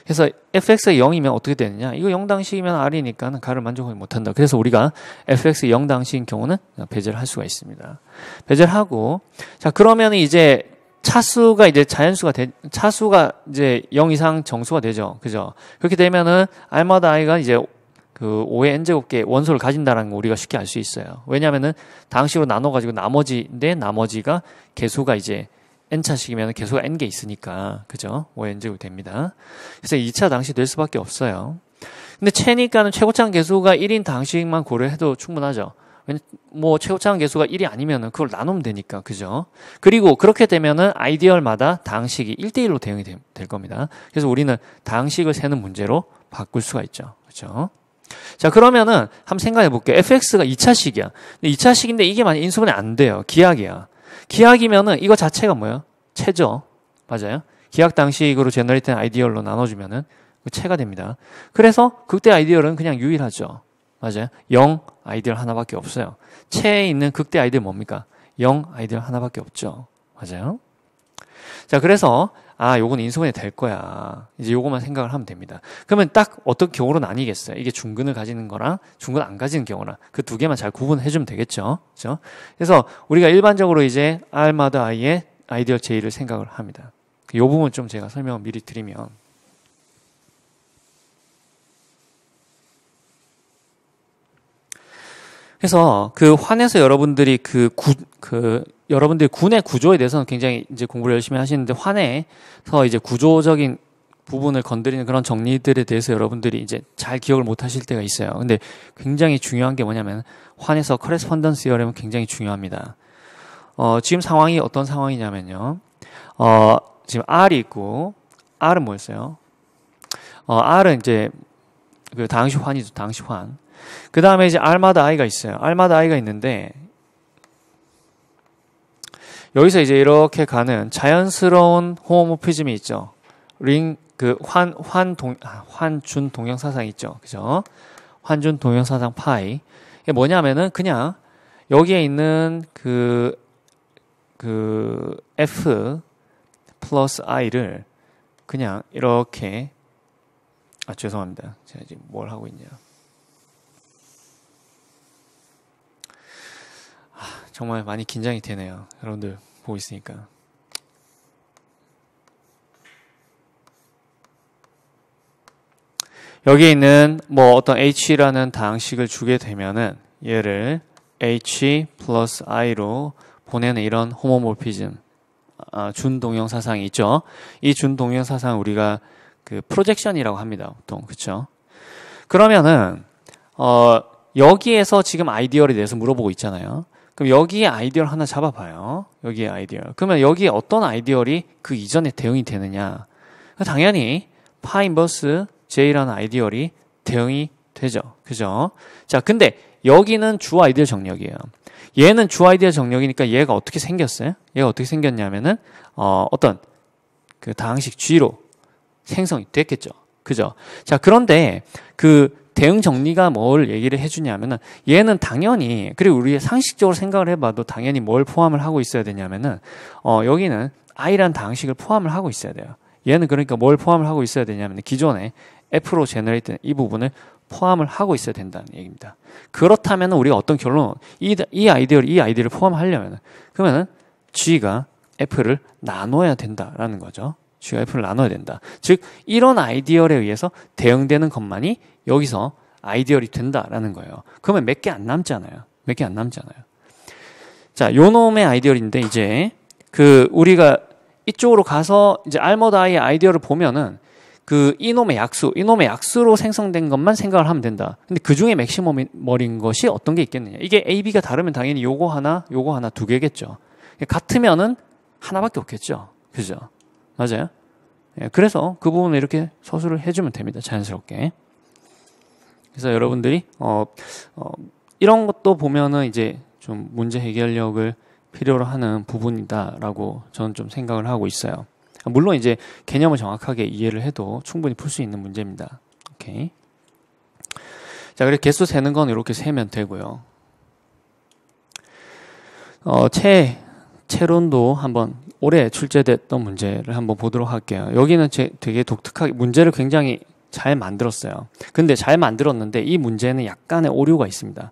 그래서 fx가 0이면 어떻게 되느냐? 이거 0당식이면 r이니까 가를 만족하지 못한다. 그래서 우리가 fx 0당식인 경우는 배제를 할 수가 있습니다. 배제를 하고 자 그러면 이제 차수가 이제 자연수가 되, 차수가 이제 0 이상 정수가 되죠. 그죠? 그렇게 되면은 알마다 i가 이제 그 5의 n제곱계 원소를 가진다라는 거 우리가 쉽게 알 수 있어요. 왜냐면은 당식으로 나눠 가지고 나머지내 나머지가 개수가 이제 n차식이면 개수가 n개 있으니까 그죠? 5의 n제곱 됩니다. 그래서 2차 당식 될 수밖에 없어요. 근데 채니까는 최고차항 개수가 1인 당식만 고려해도 충분하죠. 뭐 최고차항 개수가 1이 아니면은 그걸 나누면 되니까 그죠? 그리고 그렇게 되면은 아이디얼마다 당식이 1대1로 대응이 되, 될 겁니다. 그래서 우리는 당식을 세는 문제로 바꿀 수가 있죠. 그죠? 자, 그러면은 한번 생각해 볼게요. fx가 2차식이야. 근데 2차식인데 이게 만약 인수분해 안 돼요. 기약이야기약이면은 이거 자체가 뭐예요? 체죠. 맞아요? 기약 당식으로 제너레이트된 아이디얼로 나눠주면은 그 체가 됩니다. 그래서 극대 아이디얼은 그냥 유일하죠. 맞아요? 0 아이디얼 하나밖에 없어요. 체에 있는 극대 아이디얼 뭡니까? 0 아이디얼 하나밖에 없죠. 맞아요? 자, 그래서 아, 요건 인수분해 될 거야. 이제 요것만 생각을 하면 됩니다. 그러면 딱 어떤 경우로 나뉘겠어요? 이게 중근을 가지는 거랑 중근 안 가지는 경우랑 그 두 개만 잘 구분해 주면 되겠죠. 그죠? 그래서 우리가 일반적으로 이제 R마다 I의 아이디얼 J를 생각을 합니다. 요 부분 좀 제가 설명을 미리 드리면 그래서 그 환에서 여러분들이 그 구, 그 여러분들이 군의 구조에 대해서는 굉장히 이제 공부를 열심히 하시는데 환에서 이제 구조적인 부분을 건드리는 그런 정리들에 대해서 여러분들이 이제 잘 기억을 못 하실 때가 있어요. 근데 굉장히 중요한 게 뭐냐면 환에서 커레스펀던스 여어은 굉장히 중요합니다. 어, 지금 상황이 어떤 상황이냐면요. 어, 지금 R이 있고 R은 뭐였어요? 어, R은 이제 그 당시 환이죠. 당시 환. 그 다음에 이제 R마다 I가 있어요. R마다 I가 있는데 여기서 이제 이렇게 가는 자연스러운 호모피즘이 있죠. 링, 그, 환, 환, 동, 아, 환준 동영 사상 있죠. 그죠? 환준 동영 사상 파이. 이게 뭐냐면은 그냥 여기에 있는 그, 그, F 플러스 I를 그냥 이렇게, 아, 죄송합니다. 제가 지금 뭘 하고 있냐. 정말 많이 긴장이 되네요. 여러분들 보고 있으니까. 여기에 있는 뭐 어떤 h라는 다항식을 주게 되면은 얘를 h 플러스 i로 보내는 이런 호모모피즘 아, 준동형 사상이 있죠. 이 준동형 사상 우리가 그 프로젝션이라고 합니다. 보통 그쵸 그러면은 어 여기에서 지금 아이디어를 해서 물어보고 있잖아요. 그럼 여기에 아이디어를 하나 잡아봐요. 여기에 아이디어. 그러면 여기에 어떤 아이디어리 그 이전에 대응이 되느냐. 당연히 파 인버스 J라는 아이디어리 대응이 되죠. 그죠? 자, 근데 여기는 주 아이디어 정력이에요. 얘는 주 아이디어 정력이니까 얘가 어떻게 생겼어요? 얘가 어떻게 생겼냐면은 어, 어떤 그 다항식 G로 생성이 됐겠죠. 그죠? 자, 그런데 그 대응 정리가 뭘 얘기를 해주냐면은 얘는 당연히 그리고 우리 상식적으로 생각을 해봐도 당연히 뭘 포함을 하고 있어야 되냐면은 어 여기는 I란 방식을 포함을 하고 있어야 돼요. 얘는 그러니까 뭘 포함을 하고 있어야 되냐면 기존에 F로 제너레이트 이 부분을 포함을 하고 있어야 된다는 얘기입니다. 그렇다면 우리가 어떤 결론 이, 이 아이디어를 이 아이디어를 포함하려면 그러면은 G가 F를 나눠야 된다라는 거죠. GIF를 나눠야 된다. 즉 이런 아이디어에 의해서 대응되는 것만이 여기서 아이디어리 된다라는 거예요. 그러면 몇 개 안 남잖아요. 몇 개 안 남잖아요. 자, 요 놈의 아이디어인데 이제 그 우리가 이쪽으로 가서 이제 알머다이의 아이디어를 보면은 그 이놈의 약수, 이놈의 약수로 생성된 것만 생각을 하면 된다. 근데 그 중에 맥시멈이 머린 것이 어떤 게 있겠느냐. 이게 A, B가 다르면 당연히 요거 하나, 요거 하나 두 개겠죠. 같으면은 하나밖에 없겠죠. 그죠? 맞아요? 예, 그래서 그 부분을 이렇게 서술을 해주면 됩니다. 자연스럽게. 그래서 여러분들이 어, 어, 이런 것도 보면은 이제 좀 문제 해결력을 필요로 하는 부분이다라고 저는 좀 생각을 하고 있어요. 물론 이제 개념을 정확하게 이해를 해도 충분히 풀 수 있는 문제입니다. 오케이. 자, 그리고 개수 세는 건 이렇게 세면 되고요. 어, 채, 채론도 한번 올해 출제됐던 문제를 한번 보도록 할게요. 여기는 제 되게 독특하게 문제를 굉장히 잘 만들었어요. 근데 잘 만들었는데 이 문제는 약간의 오류가 있습니다.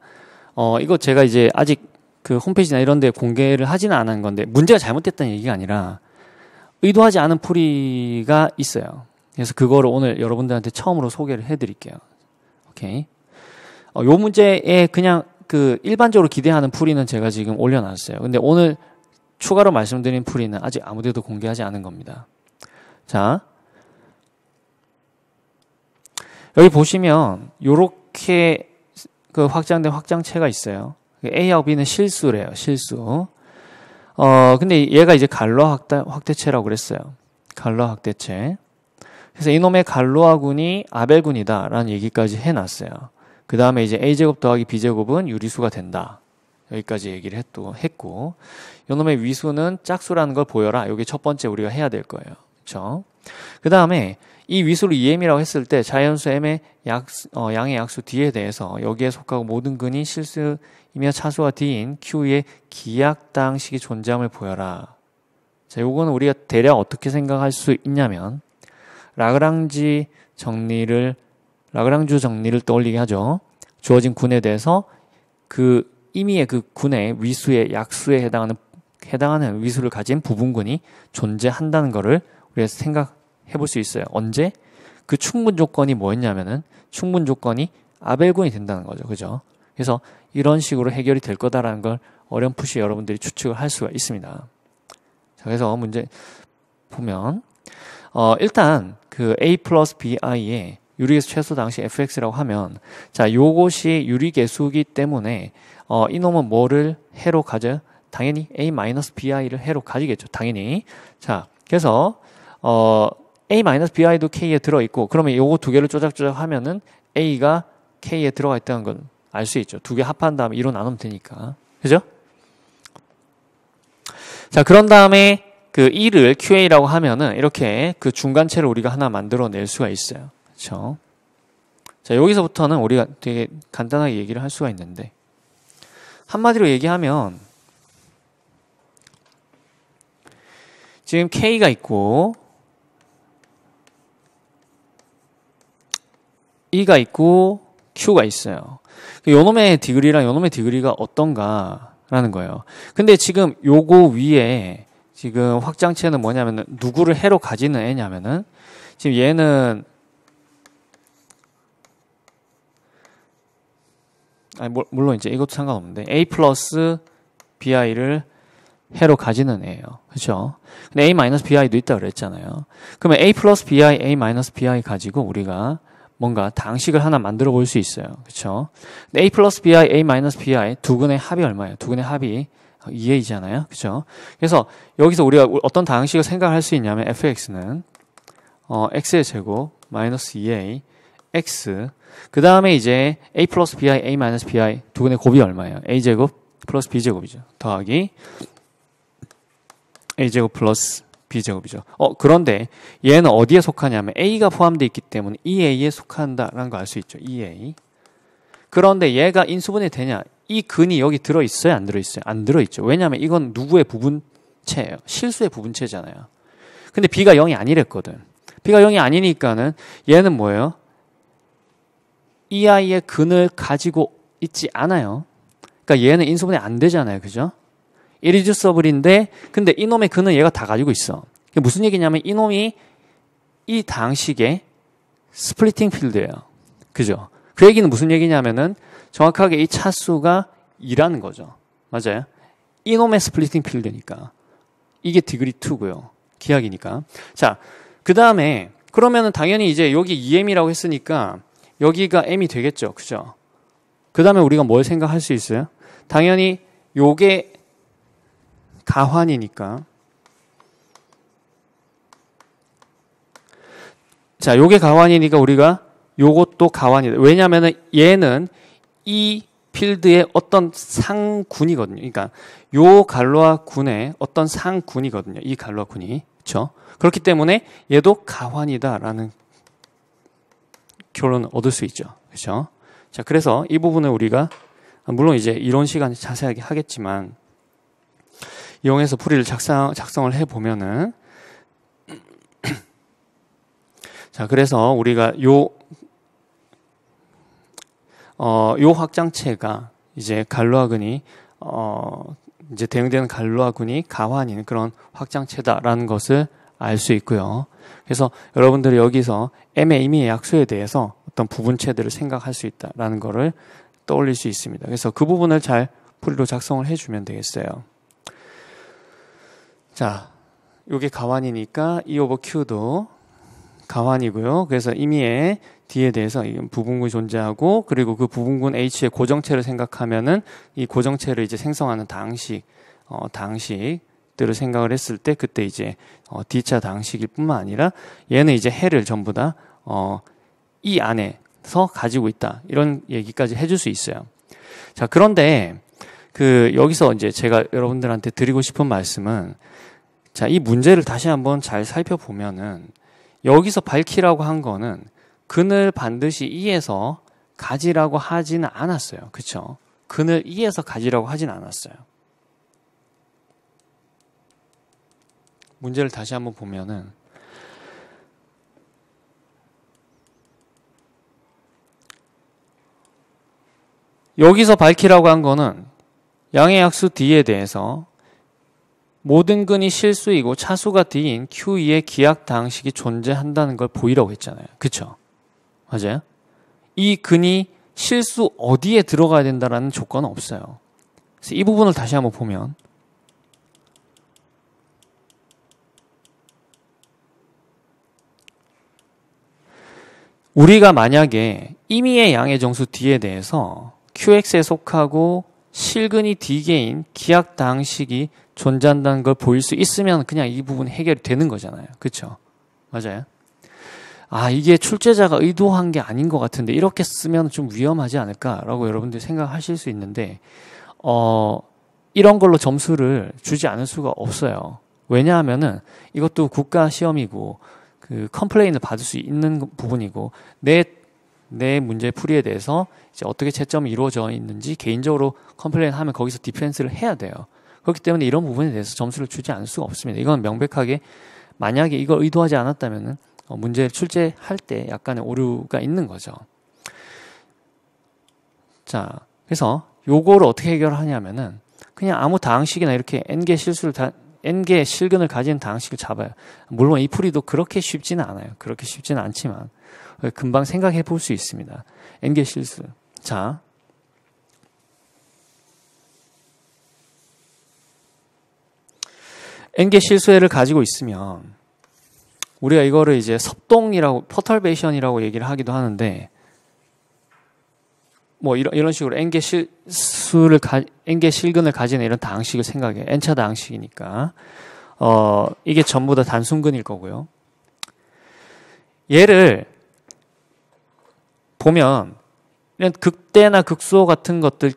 어, 이거 제가 이제 아직 그 홈페이지나 이런 데 공개를 하지는 않은 건데 문제가 잘못됐다는 얘기가 아니라 의도하지 않은 풀이가 있어요. 그래서 그거를 오늘 여러분들한테 처음으로 소개를 해 드릴게요. 오케이. 어, 요 문제에 그냥 그 일반적으로 기대하는 풀이는 제가 지금 올려놨어요. 근데 오늘 추가로 말씀드린 풀이는 아직 아무데도 공개하지 않은 겁니다. 자, 여기 보시면 요렇게그 확장된 확장체가 있어요. 그 A하고 B는 실수래요. 실수. 어, 근데 얘가 이제 갈로 확대, 확대체라고 그랬어요. 갈로 확대체. 그래서 이놈의 갈로아군이 아벨군이다라는 얘기까지 해놨어요. 그 다음에 이제 A제곱 더하기 B제곱은 유리수가 된다. 여기까지 얘기를 했도, 했고 요놈의 위수는 짝수라는 걸 보여라. 이게 첫 번째 우리가 해야 될 거예요. 그렇그 다음에 이 위수를 EM이라고 했을 때 자연수 M의 약, 어, 양의 약수 D에 대해서 여기에 속하고 모든 근이 실수이며 차수와 D인 Q의 기약당식의 존재함을 보여라. 자, 요거는 우리가 대략 어떻게 생각할 수 있냐면 라그랑지 정리를 라그랑주 정리를 떠올리게 하죠. 주어진 군에 대해서 그 이미의 그 군의 위수의 약수에 해당하는 해당하는 위수를 가진 부분군이 존재한다는 것을 우리가 생각해 볼 수 있어요. 언제? 그 충분 조건이 뭐였냐면은 충분 조건이 아벨군이 된다는 거죠. 그죠? 그래서 이런 식으로 해결이 될 거다라는 걸 어렴풋이 여러분들이 추측을 할 수가 있습니다. 자, 그래서 문제 보면 어, 일단 그 a 플러스 bi의 유리계수 최소 당시 fx라고 하면 자, 요것이 유리계수기 때문에 어, 이놈은 뭐를 해로 가져? 당연히 a 마이 bi를 해로 가지겠죠. 당연히. 자, 그래서 어, a 마이 bi도 k에 들어 있고 그러면 요거 두 개를 조작조작 하면은 a가 k에 들어가 있다는 건 알 수 있죠. 두 개 합한 다음에 이로 나누면 되니까. 그죠? 자, 그런 다음에 그 1을 QA라고 하면은 이렇게 그 중간체를 우리가 하나 만들어 낼 수가 있어요. 그렇죠? 자, 여기서부터는 우리가 되게 간단하게 얘기를 할 수가 있는데 한마디로 얘기하면 지금 K가 있고 E가 있고 Q가 있어요. 그 요놈의 디그리랑 요놈의 디그리가 어떤가라는 거예요. 근데 지금 요거 위에 지금 확장체는 뭐냐면은 누구를 해로 가지는 애냐면은 지금 얘는 아니, 물론 이제 이것도 상관없는데 A 플러스 BI를 해로 가지는 애예요. 그렇죠? 근데 A 마이너스 BI도 있다 그랬잖아요. 그러면 A 플러스 BI, A 마이너스 BI 가지고 우리가 뭔가 당식을 하나 만들어 볼 수 있어요. 그렇죠? 근데 A 플러스 BI, A 마이너스 BI 두 근의 합이 얼마예요? 두 근의 합이 2a잖아요. 그렇죠? 그래서 여기서 우리가 어떤 당식을 생각할 수 있냐면 fx는 어, x의 제곱 마이너스 2a x 그 다음에 이제 a 플러스 bi, a 마이너스 bi 두분의 곱이 얼마예요? a 제곱 플러스 b 제곱이죠. 더하기 a 제곱 플러스 b 제곱이죠. 어 그런데 얘는 어디에 속하냐면 a가 포함되어 있기 때문에 e a에 속한다라는 거알수 있죠. e a 그런데 얘가 인수분해 되냐? 이 근이 여기 들어 있어요? 안 들어 있어요? 안 들어 있죠. 왜냐면 이건 누구의 부분체예요? 실수의 부분체잖아요. 근데 b가 0이 아니랬거든. b가 0이 아니니까는 얘는 뭐예요? 이 아이의 근을 가지고 있지 않아요. 그러니까 얘는 인수분해 안 되잖아요. 그죠? 이리듀서블인데 근데 이놈의 근은 얘가 다 가지고 있어. 무슨 얘기냐면 이놈이 이 당식의 스플리팅 필드예요. 그죠? 그 얘기는 무슨 얘기냐면은 정확하게 이 차수가 2라는 거죠. 맞아요? 이놈의 스플리팅 필드니까. 이게 디그리 2고요. 기약이니까 자, 그 다음에 그러면은 당연히 이제 여기 EM이라고 했으니까 여기가 m이 되겠죠. 그죠? 그 다음에 우리가 뭘 생각할 수 있어요? 당연히 요게 가환이니까. 자, 요게 가환이니까 우리가 요것도 가환이다. 왜냐면은 얘는 이 필드의 어떤 상군이거든요. 그러니까 요 갈로아 군의 어떤 상군이거든요. 이 갈로아 군이. 그렇죠? 그렇기 때문에 얘도 가환이다라는 결론 얻을 수 있죠. 그렇죠? 자, 그래서 이 부분을 우리가 물론 이제 이론 시간 자세하게 하겠지만 이용해서 풀이를 작성 작성을 해 보면은 자, 그래서 우리가 요 어, 요 확장체가 이제 갈로아근이 어, 이제 대응되는 갈로아군이 가환인 그런 확장체다라는 것을 알 수 있고요. 그래서 여러분들이 여기서 M의 의미의 약소에 대해서 어떤 부분체들을 생각할 수 있다라는 거를 떠올릴 수 있습니다. 그래서 그 부분을 잘 풀이로 작성을 해주면 되겠어요. 자, 요게 가완이니까 E 오버 Q도 가완이고요. 그래서 임의의 D에 대해서 이 부분군이 존재하고 그리고 그 부분군 H의 고정체를 생각하면은 이 고정체를 이제 생성하는 당식, 어, 당식들을 생각을 했을 때 그때 이제 어, D차 당식일 뿐만 아니라 얘는 이제 해를 전부 다 어, 이 안에서 가지고 있다. 이런 얘기까지 해줄 수 있어요. 자, 그런데 그 여기서 이제 제가 여러분들한테 드리고 싶은 말씀은 자, 이 문제를 다시 한번 잘 살펴보면은 여기서 밝히라고 한 거는 그늘 반드시 이에서 가지라고 하지는 않았어요. 그쵸? 그늘 이에서 가지라고 하진 않았어요. 문제를 다시 한번 보면은 여기서 밝히라고 한 거는 양의 약수 D에 대해서 모든 근이 실수이고 차수가 D인 Q2의 기약 당식이 존재한다는 걸 보이라고 했잖아요. 그쵸? 맞아요? 이 근이 실수 어디에 들어가야 된다라는 조건은 없어요. 그래서 이 부분을 다시 한번 보면 우리가 만약에 임의의 양의 정수 D에 대해서 QX에 속하고 실근이 D개인 기약 당식이 존재한다는 걸 보일 수 있으면 그냥 이 부분 해결이 되는 거잖아요. 그렇죠? 맞아요. 아, 이게 출제자가 의도한 게 아닌 것 같은데 이렇게 쓰면 좀 위험하지 않을까라고 여러분들 생각하실 수 있는데 어, 이런 걸로 점수를 주지 않을 수가 없어요. 왜냐하면은 이것도 국가 시험이고 그 컴플레인을 받을 수 있는 부분이고 내 내 문제 풀이에 대해서 이제 어떻게 채점이 이루어져 있는지 개인적으로 컴플레인 하면 거기서 디펜스를 해야 돼요. 그렇기 때문에 이런 부분에 대해서 점수를 주지 않을 수가 없습니다. 이건 명백하게 만약에 이걸 의도하지 않았다면은 어, 문제 출제할 때 약간의 오류가 있는 거죠. 자, 그래서 요거를 어떻게 해결하냐면은 그냥 아무 다항식이나 이렇게 n개 실수를 다 n개 실근을 가진 다항식을 잡아요. 물론 이 풀이도 그렇게 쉽지는 않아요. 그렇게 쉽지는 않지만 어, 금방 생각해 볼 수 있습니다. n개 실수. 자. 엔게 실수회를 가지고 있으면 우리가 이거를 이제 섭동이라고 퍼털베이션이라고 얘기를 하기도 하는데 뭐 이런 이런 식으로 엔게 실수를 가 엔게 실근을 가진 이런 다항식을 생각해 엔차 다항식이니까 어 이게 전부 다 단순근일 거고요. 얘를 보면 이런 극대나 극소 같은 것들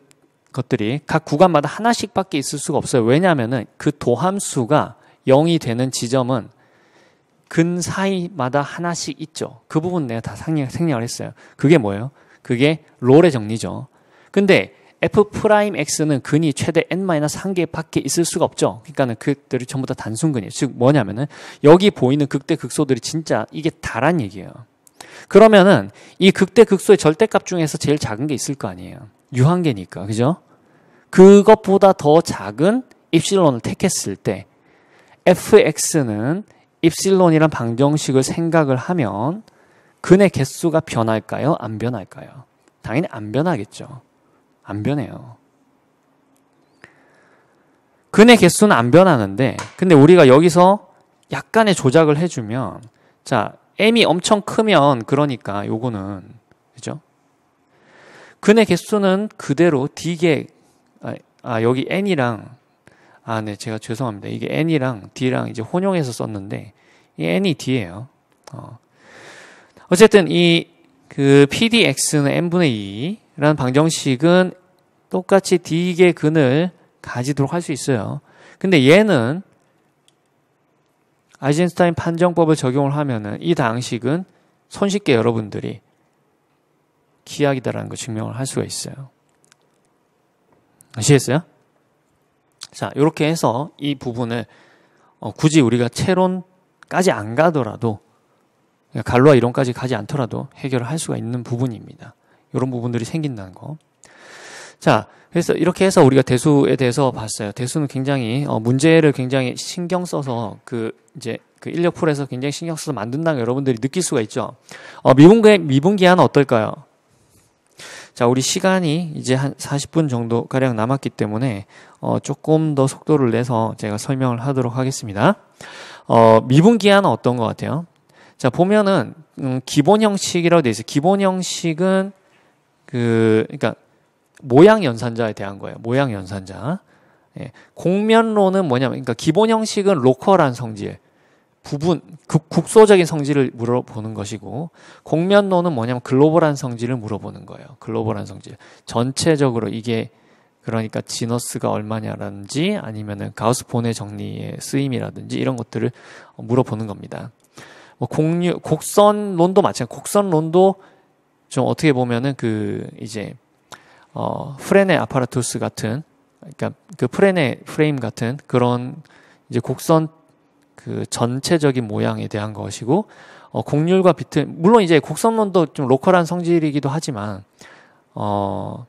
것들이 각 구간마다 하나씩밖에 있을 수가 없어요. 왜냐하면은 그 도함수가 0이 되는 지점은 근 사이마다 하나씩 있죠. 그 부분 내가 다 생략, 생략을 했어요. 그게 뭐예요? 그게 롤의 정리죠. 근데 f 프라임 x는 근이 최대 n-1개 밖에 있을 수가 없죠. 그러니까는 그들이 전부 다 단순근이에요. 즉 뭐냐면은 여기 보이는 극대 극소들이 진짜 이게 다란 얘기예요. 그러면은 이 극대 극소의 절대값 중에서 제일 작은 게 있을 거 아니에요. 유한계니까. 그죠? 그것보다 더 작은 입실론을 택했을 때 fx는 입실론이란 방정식을 생각을 하면 근의 개수가 변할까요? 안 변할까요? 당연히 안 변하겠죠. 안 변해요. 근의 개수는 안 변하는데 근데 우리가 여기서 약간의 조작을 해주면 자 m이 엄청 크면 그러니까 요거는 그죠? 근의 개수는 그대로 d개 아, 아 여기 n이랑 아네 제가 죄송합니다 이게 n이랑 d랑 이제 혼용해서 썼는데 이 n이 d예요. 어. 어쨌든 이 그 pdx는 n분의 2라는 방정식은 똑같이 d의 근을 가지도록 할 수 있어요. 근데 얘는 아이젠스타인 판정법을 적용을 하면은 이 방식은 손쉽게 여러분들이 기약이다라는 걸 증명을 할 수가 있어요. 아시겠어요? 자, 이렇게 해서 이 부분을 어, 굳이 우리가 체론까지 안 가더라도 그러니까 갈로아 이론까지 가지 않더라도 해결을 할 수가 있는 부분입니다. 이런 부분들이 생긴다는 거. 자, 그래서 이렇게 해서 우리가 대수에 대해서 봤어요. 대수는 굉장히 어, 문제를 굉장히 신경 써서 그 이제 그 인력 풀에서 굉장히 신경 써서 만든다는 걸 여러분들이 느낄 수가 있죠. 어, 미분기 미분기 한 어떨까요? 자, 우리 시간이 이제 한 40분 정도 가량 남았기 때문에 어, 조금 더 속도를 내서 제가 설명을 하도록 하겠습니다. 어, 미분기 한나 어떤 것 같아요? 자, 보면은 음, 기본 형식이라고 돼 있어요. 기본 형식은 그 그러니까 모양 연산자에 대한 거예요. 모양 연산자. 예. 공면론은 뭐냐면, 그러니까 기본 형식은 로컬한 성질, 부분, 국, 국소적인 성질을 물어보는 것이고, 공면론은 뭐냐면 글로벌한 성질을 물어보는 거예요. 글로벌한 성질. 전체적으로 이게 그러니까 지너스가 얼마냐라든지 아니면은 가우스 본의 정리의 쓰임이라든지 이런 것들을 물어보는 겁니다. 뭐 공유, 곡선론도 마찬가지. 곡선론도 좀 어떻게 보면은 그 이제 어, 프레네 아파라투스 같은 그러니까 그 프레네 프레임 같은 그런 이제 곡선 그 전체적인 모양에 대한 것이고 어, 곡률과 비트 물론 이제 곡선론도 좀 로컬한 성질이기도 하지만 어,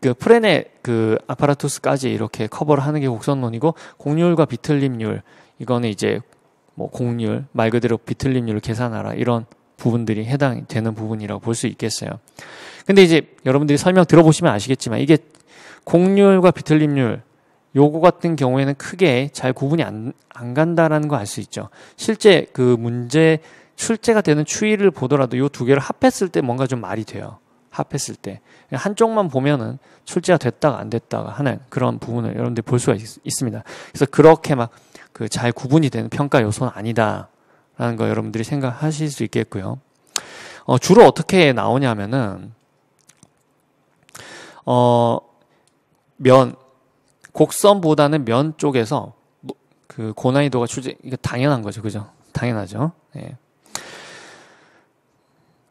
그 프레네 그 아파라투스까지 이렇게 커버를 하는 게 곡선론이고 곡률과 비틀림률 이거는 이제 뭐 곡률 말 그대로 비틀림률을 계산하라 이런 부분들이 해당 되는 부분이라고 볼 수 있겠어요. 근데 이제 여러분들이 설명 들어보시면 아시겠지만 이게 공률과 비틀림률 요거 같은 경우에는 크게 잘 구분이 안, 안 간다라는 거 알 수 있죠. 실제 그 문제 출제가 되는 추이를 보더라도 요 두 개를 합했을 때 뭔가 좀 말이 돼요. 합했을 때 한쪽만 보면은 출제가 됐다가 안 됐다가 하는 그런 부분을 여러분들 볼 수가 있, 습니다 그래서 그렇게 막 그 잘 구분이 되는 평가 요소는 아니다. 라는거 여러분들이 생각하실 수 있겠고요. 어, 주로 어떻게 나오냐면은 어, 면 곡선보다는 면 쪽에서 뭐, 그 고난이도가 출제 이거 당연한 거죠, 그죠? 당연하죠. 예.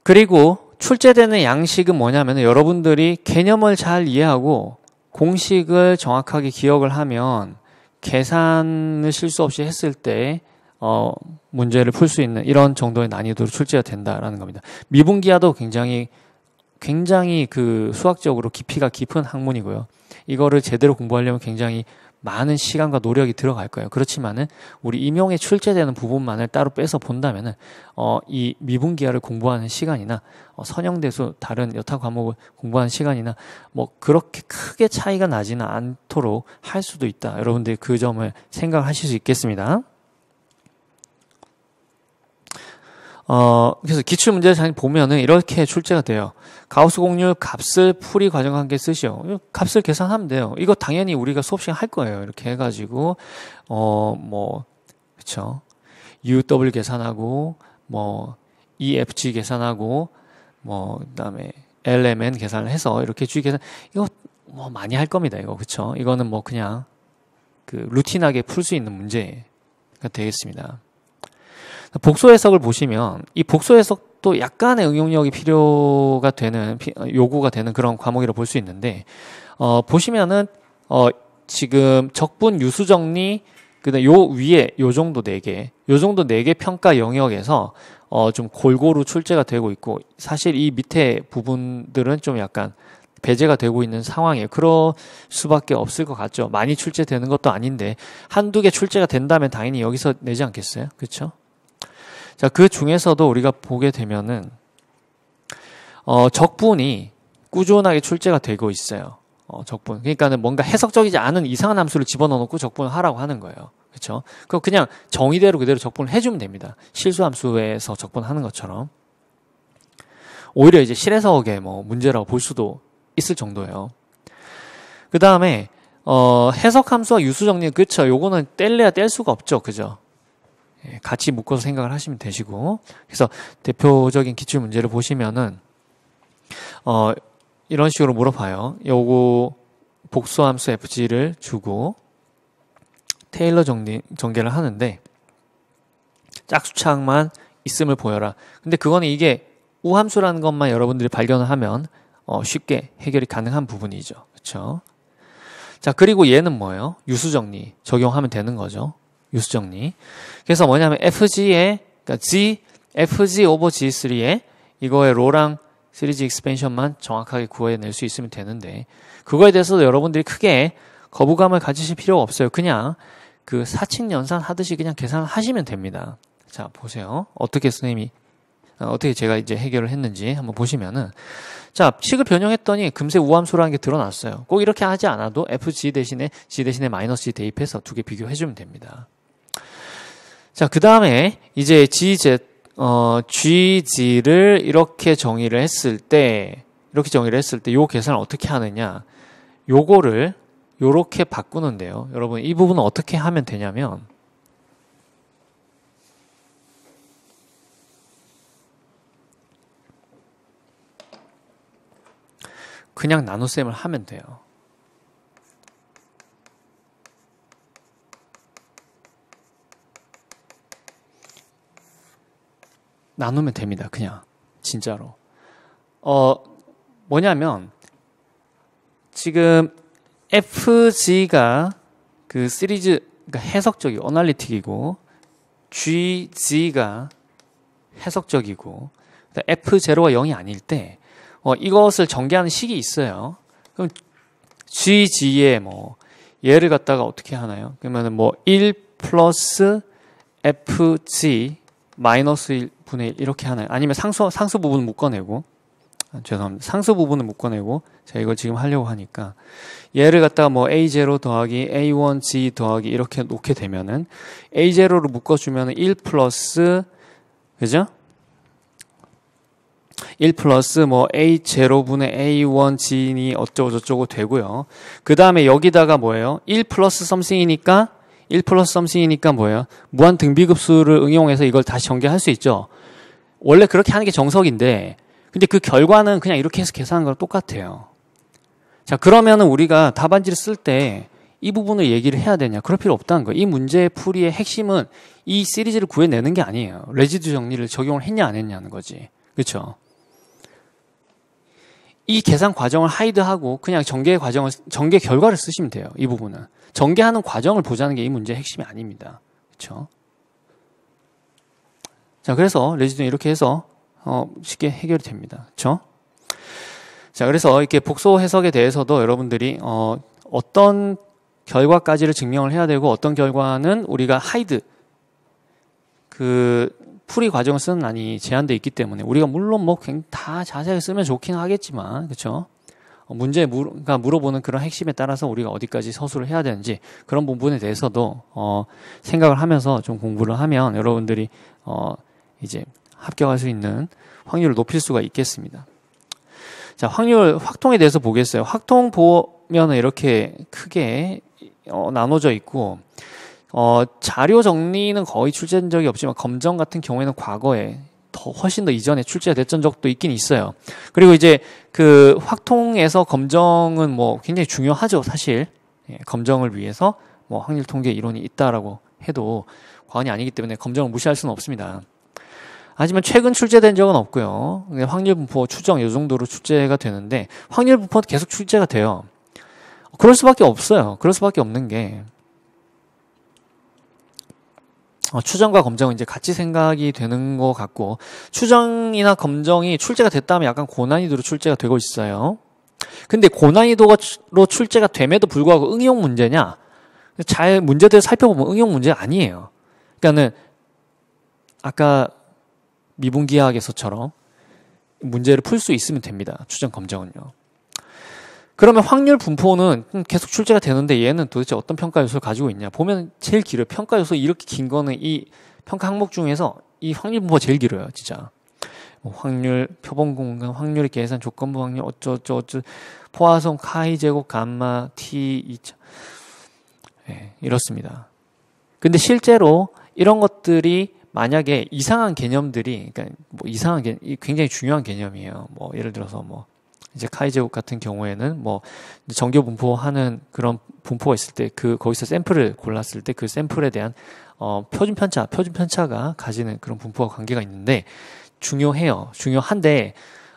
그리고 출제되는 양식은 뭐냐면 은 여러분들이 개념을 잘 이해하고 공식을 정확하게 기억을 하면 계산을 실수 없이 했을 때 어, 문제를 풀 수 있는 이런 정도의 난이도로 출제가 된다라는 겁니다. 미분기화도 굉장히 굉장히 그 수학적으로 깊이가 깊은 학문이고요. 이거를 제대로 공부하려면 굉장히 많은 시간과 노력이 들어갈 거예요. 그렇지만은 우리 임용에 출제되는 부분만을 따로 빼서 본다면은 어 이 미분기화를 공부하는 시간이나 어, 선형대수 다른 여타 과목을 공부하는 시간이나 뭐 그렇게 크게 차이가 나지는 않도록 할 수도 있다. 여러분들이 그 점을 생각하실 수 있겠습니다. 어, 그래서 기출문제를 보면은 이렇게 출제가 돼요. 가우스 공률 값을 풀이 과정 관계 쓰시오. 값을 계산하면 돼요. 이거 당연히 우리가 수업시간 할 거예요. 이렇게 해가지고, 어, 뭐, 그쵸. UW 계산하고, 뭐, EFG 계산하고, 뭐, 그 다음에 LMN 계산을 해서 이렇게 G 계산, 이거 뭐 많이 할 겁니다. 이거, 그쵸. 이거는 뭐 그냥 그 루틴하게 풀 수 있는 문제가 되겠습니다. 복소 해석을 보시면 이 복소 해석도 약간의 응용력이 필요가 되는 어, 요구가 되는 그런 과목이라 고볼 수 있는데 어, 보시면은 어, 지금 적분 유수정리 그다음 요 위에 요 정도 네 개, 요 정도 네 개 평가 영역에서 어, 좀 골고루 출제가 되고 있고 사실 이 밑에 부분들은 좀 약간 배제가 되고 있는 상황에 그럴 수밖에 없을 것 같죠. 많이 출제되는 것도 아닌데 한두 개 출제가 된다면 당연히 여기서 내지 않겠어요? 그렇죠? 자, 그 중에서도 우리가 보게 되면은, 어, 적분이 꾸준하게 출제가 되고 있어요. 어, 적분. 그러니까는 뭔가 해석적이지 않은 이상한 함수를 집어넣어 놓고 적분을 하라고 하는 거예요. 그쵸 그럼 그냥 정의대로 그대로 적분을 해주면 됩니다. 실수함수에서 적분하는 것처럼. 오히려 이제 실해석의 뭐 문제라고 볼 수도 있을 정도예요. 그 다음에 어, 해석함수와 유수정리 그쵸? 요거는 뗄래야 뗄 수가 없죠, 그죠? 예, 같이 묶어서 생각을 하시면 되시고 그래서 대표적인 기출 문제를 보시면은 어 이런 식으로 물어봐요. 요거 복수함수 fg를 주고 테일러 정리, 전개를 하는데 짝수창만 있음을 보여라. 근데 그거는 이게 우함수라는 것만 여러분들이 발견을 하면 어, 쉽게 해결이 가능한 부분이죠. 그렇죠? 자, 그리고 얘는 뭐예요? 유수 정리 적용하면 되는 거죠. 유수정리. 그래서 뭐냐면 FG의, 그러니까 G, FG 오버 G3의 이거의 로랑 시리즈 익스펜션만 정확하게 구해낼 수 있으면 되는데, 그거에 대해서도 여러분들이 크게 거부감을 가지실 필요가 없어요. 그냥 그 사칙 연산 하듯이 그냥 계산하시면 됩니다. 자, 보세요. 어떻게 선생님이, 어, 어떻게 제가 이제 해결을 했는지 한번 보시면은, 자, 식을 변형했더니 금세 우함수라는 게 드러났어요. 꼭 이렇게 하지 않아도 FG 대신에 G 대신에 마이너스 G 대입해서 두 개 비교해주면 됩니다. 자, 그 다음에 이제 GZ, 어, GG를 이렇게 정의를 했을 때, 이렇게 정의를 했을 때 요 계산을 어떻게 하느냐. 요거를 요렇게 바꾸는데요. 여러분, 이 부분은 어떻게 하면 되냐면, 그냥 나눗셈을 하면 돼요. 나누면 됩니다. 그냥 진짜로. 어 뭐냐면 지금 FG가 그 시리즈 그러니까 해석적이고 어널리틱이고 GG가 해석적이고 그러니까 F0와 0이 아닐 때 어, 이것을 전개하는 식이 있어요. 그럼 GG의 뭐 얘를 갖다가 어떻게 하나요? 그러면 뭐1 플러스 FG 마이너스 1 분의 1 이렇게 하나요? 아니면 상수 상수 부분 묶어내고 아, 죄송합니다. 상수 부분을 묶어내고 제가 이걸 지금 하려고 하니까 얘를 갖다가 뭐 a0 더하기 a1 g 더하기 이렇게 놓게 되면은 a0로 묶어주면은 1 플러스 그죠? 1 플러스 뭐 a0분의 a1 g이 어쩌고 저쩌고 되고요. 그 다음에 여기다가 뭐예요? 1 플러스 썸씽이니까 1 플러스 썸씽이니까 뭐예요? 무한 등비급수를 응용해서 이걸 다시 전개할 수 있죠. 원래 그렇게 하는 게 정석인데 근데 그 결과는 그냥 이렇게 해서 계산한 거랑 똑같아요. 자 그러면은 우리가 답안지를 쓸 때 이 부분을 얘기를 해야 되냐? 그럴 필요 없다는 거예요. 이 문제 의 풀이의 핵심은 이 시리즈를 구해내는 게 아니에요. 레지드 정리를 적용을 했냐 안 했냐는 거지. 그쵸이 계산 과정을 하이드하고 그냥 전개 과정을 전개 결과를 쓰시면 돼요. 이 부분은. 전개하는 과정을 보자는 게 이 문제의 핵심이 아닙니다. 그렇죠? 자, 그래서 레지든 이렇게 해서 어, 쉽게 해결이 됩니다. 그렇죠? 자, 그래서 이렇게 복소 해석에 대해서도 여러분들이 어, 어떤 결과까지를 증명을 해야 되고 어떤 결과는 우리가 하이드 그 풀이 과정을 쓰는 난이 제한돼 있기 때문에 우리가 물론 뭐다 자세하게 쓰면 좋긴 하겠지만 그렇죠? 어, 문제 물가 물어보는 그런 핵심에 따라서 우리가 어디까지 서술을 해야 되는지 그런 부분에 대해서도 어, 생각을 하면서 좀 공부를 하면 여러분들이 어, 이제 합격할 수 있는 확률을 높일 수가 있겠습니다. 자, 확률 확통에 대해서 보겠어요. 확통 보면 은 이렇게 크게 어, 나눠져 있고 어, 자료 정리는 거의 출제된 적이 없지만 검정 같은 경우에는 과거에 더 훨씬 더 이전에 출제됐던 적도 있긴 있어요. 그리고 이제 그 확통에서 검정은 뭐 굉장히 중요하죠, 사실. 예, 검정을 위해서 뭐 확률 통계 이론이 있다라고 해도 과언이 아니기 때문에 검정을 무시할 수는 없습니다. 하지만 최근 출제된 적은 없고요. 네, 확률 분포 추정 요 정도로 출제가 되는데 확률 분포는 계속 출제가 돼요. 그럴 수밖에 없어요. 그럴 수밖에 없는 게 어, 추정과 검정은 이제 같이 생각이 되는 것 같고 추정이나 검정이 출제가 됐다면 약간 고난이도로 출제가 되고 있어요. 근데 고난이도로 출제가 됨에도 불구하고 응용 문제냐? 잘 문제들 살펴보면 응용 문제 아니에요. 그러니까는 아까 미분기학에서처럼 문제를 풀 수 있으면 됩니다. 추정 검정은요. 그러면 확률 분포는 계속 출제가 되는데 얘는 도대체 어떤 평가 요소를 가지고 있냐 보면 제일 길어요 평가 요소 이렇게 긴 거는 이 평가 항목 중에서 이 확률 분포가 제일 길어요 진짜 뭐 확률 표본 공간 확률의 계산 조건부 확률 어쩌저쩌 어쩌 포화성 카이 제곱 감마 t 2차 예, 이렇습니다 근데 실제로 이런 것들이 만약에 이상한 개념들이 그러니까 뭐 이상한 개, 굉장히 중요한 개념이에요. 뭐 예를 들어서 뭐 이제 카이제국 같은 경우에는 뭐 정교 분포하는 그런 분포가 있을 때 그 거기서 샘플을 골랐을 때 그 샘플에 대한 어 표준 편차, 표준 편차가 가지는 그런 분포와 관계가 있는데 중요해요. 중요한데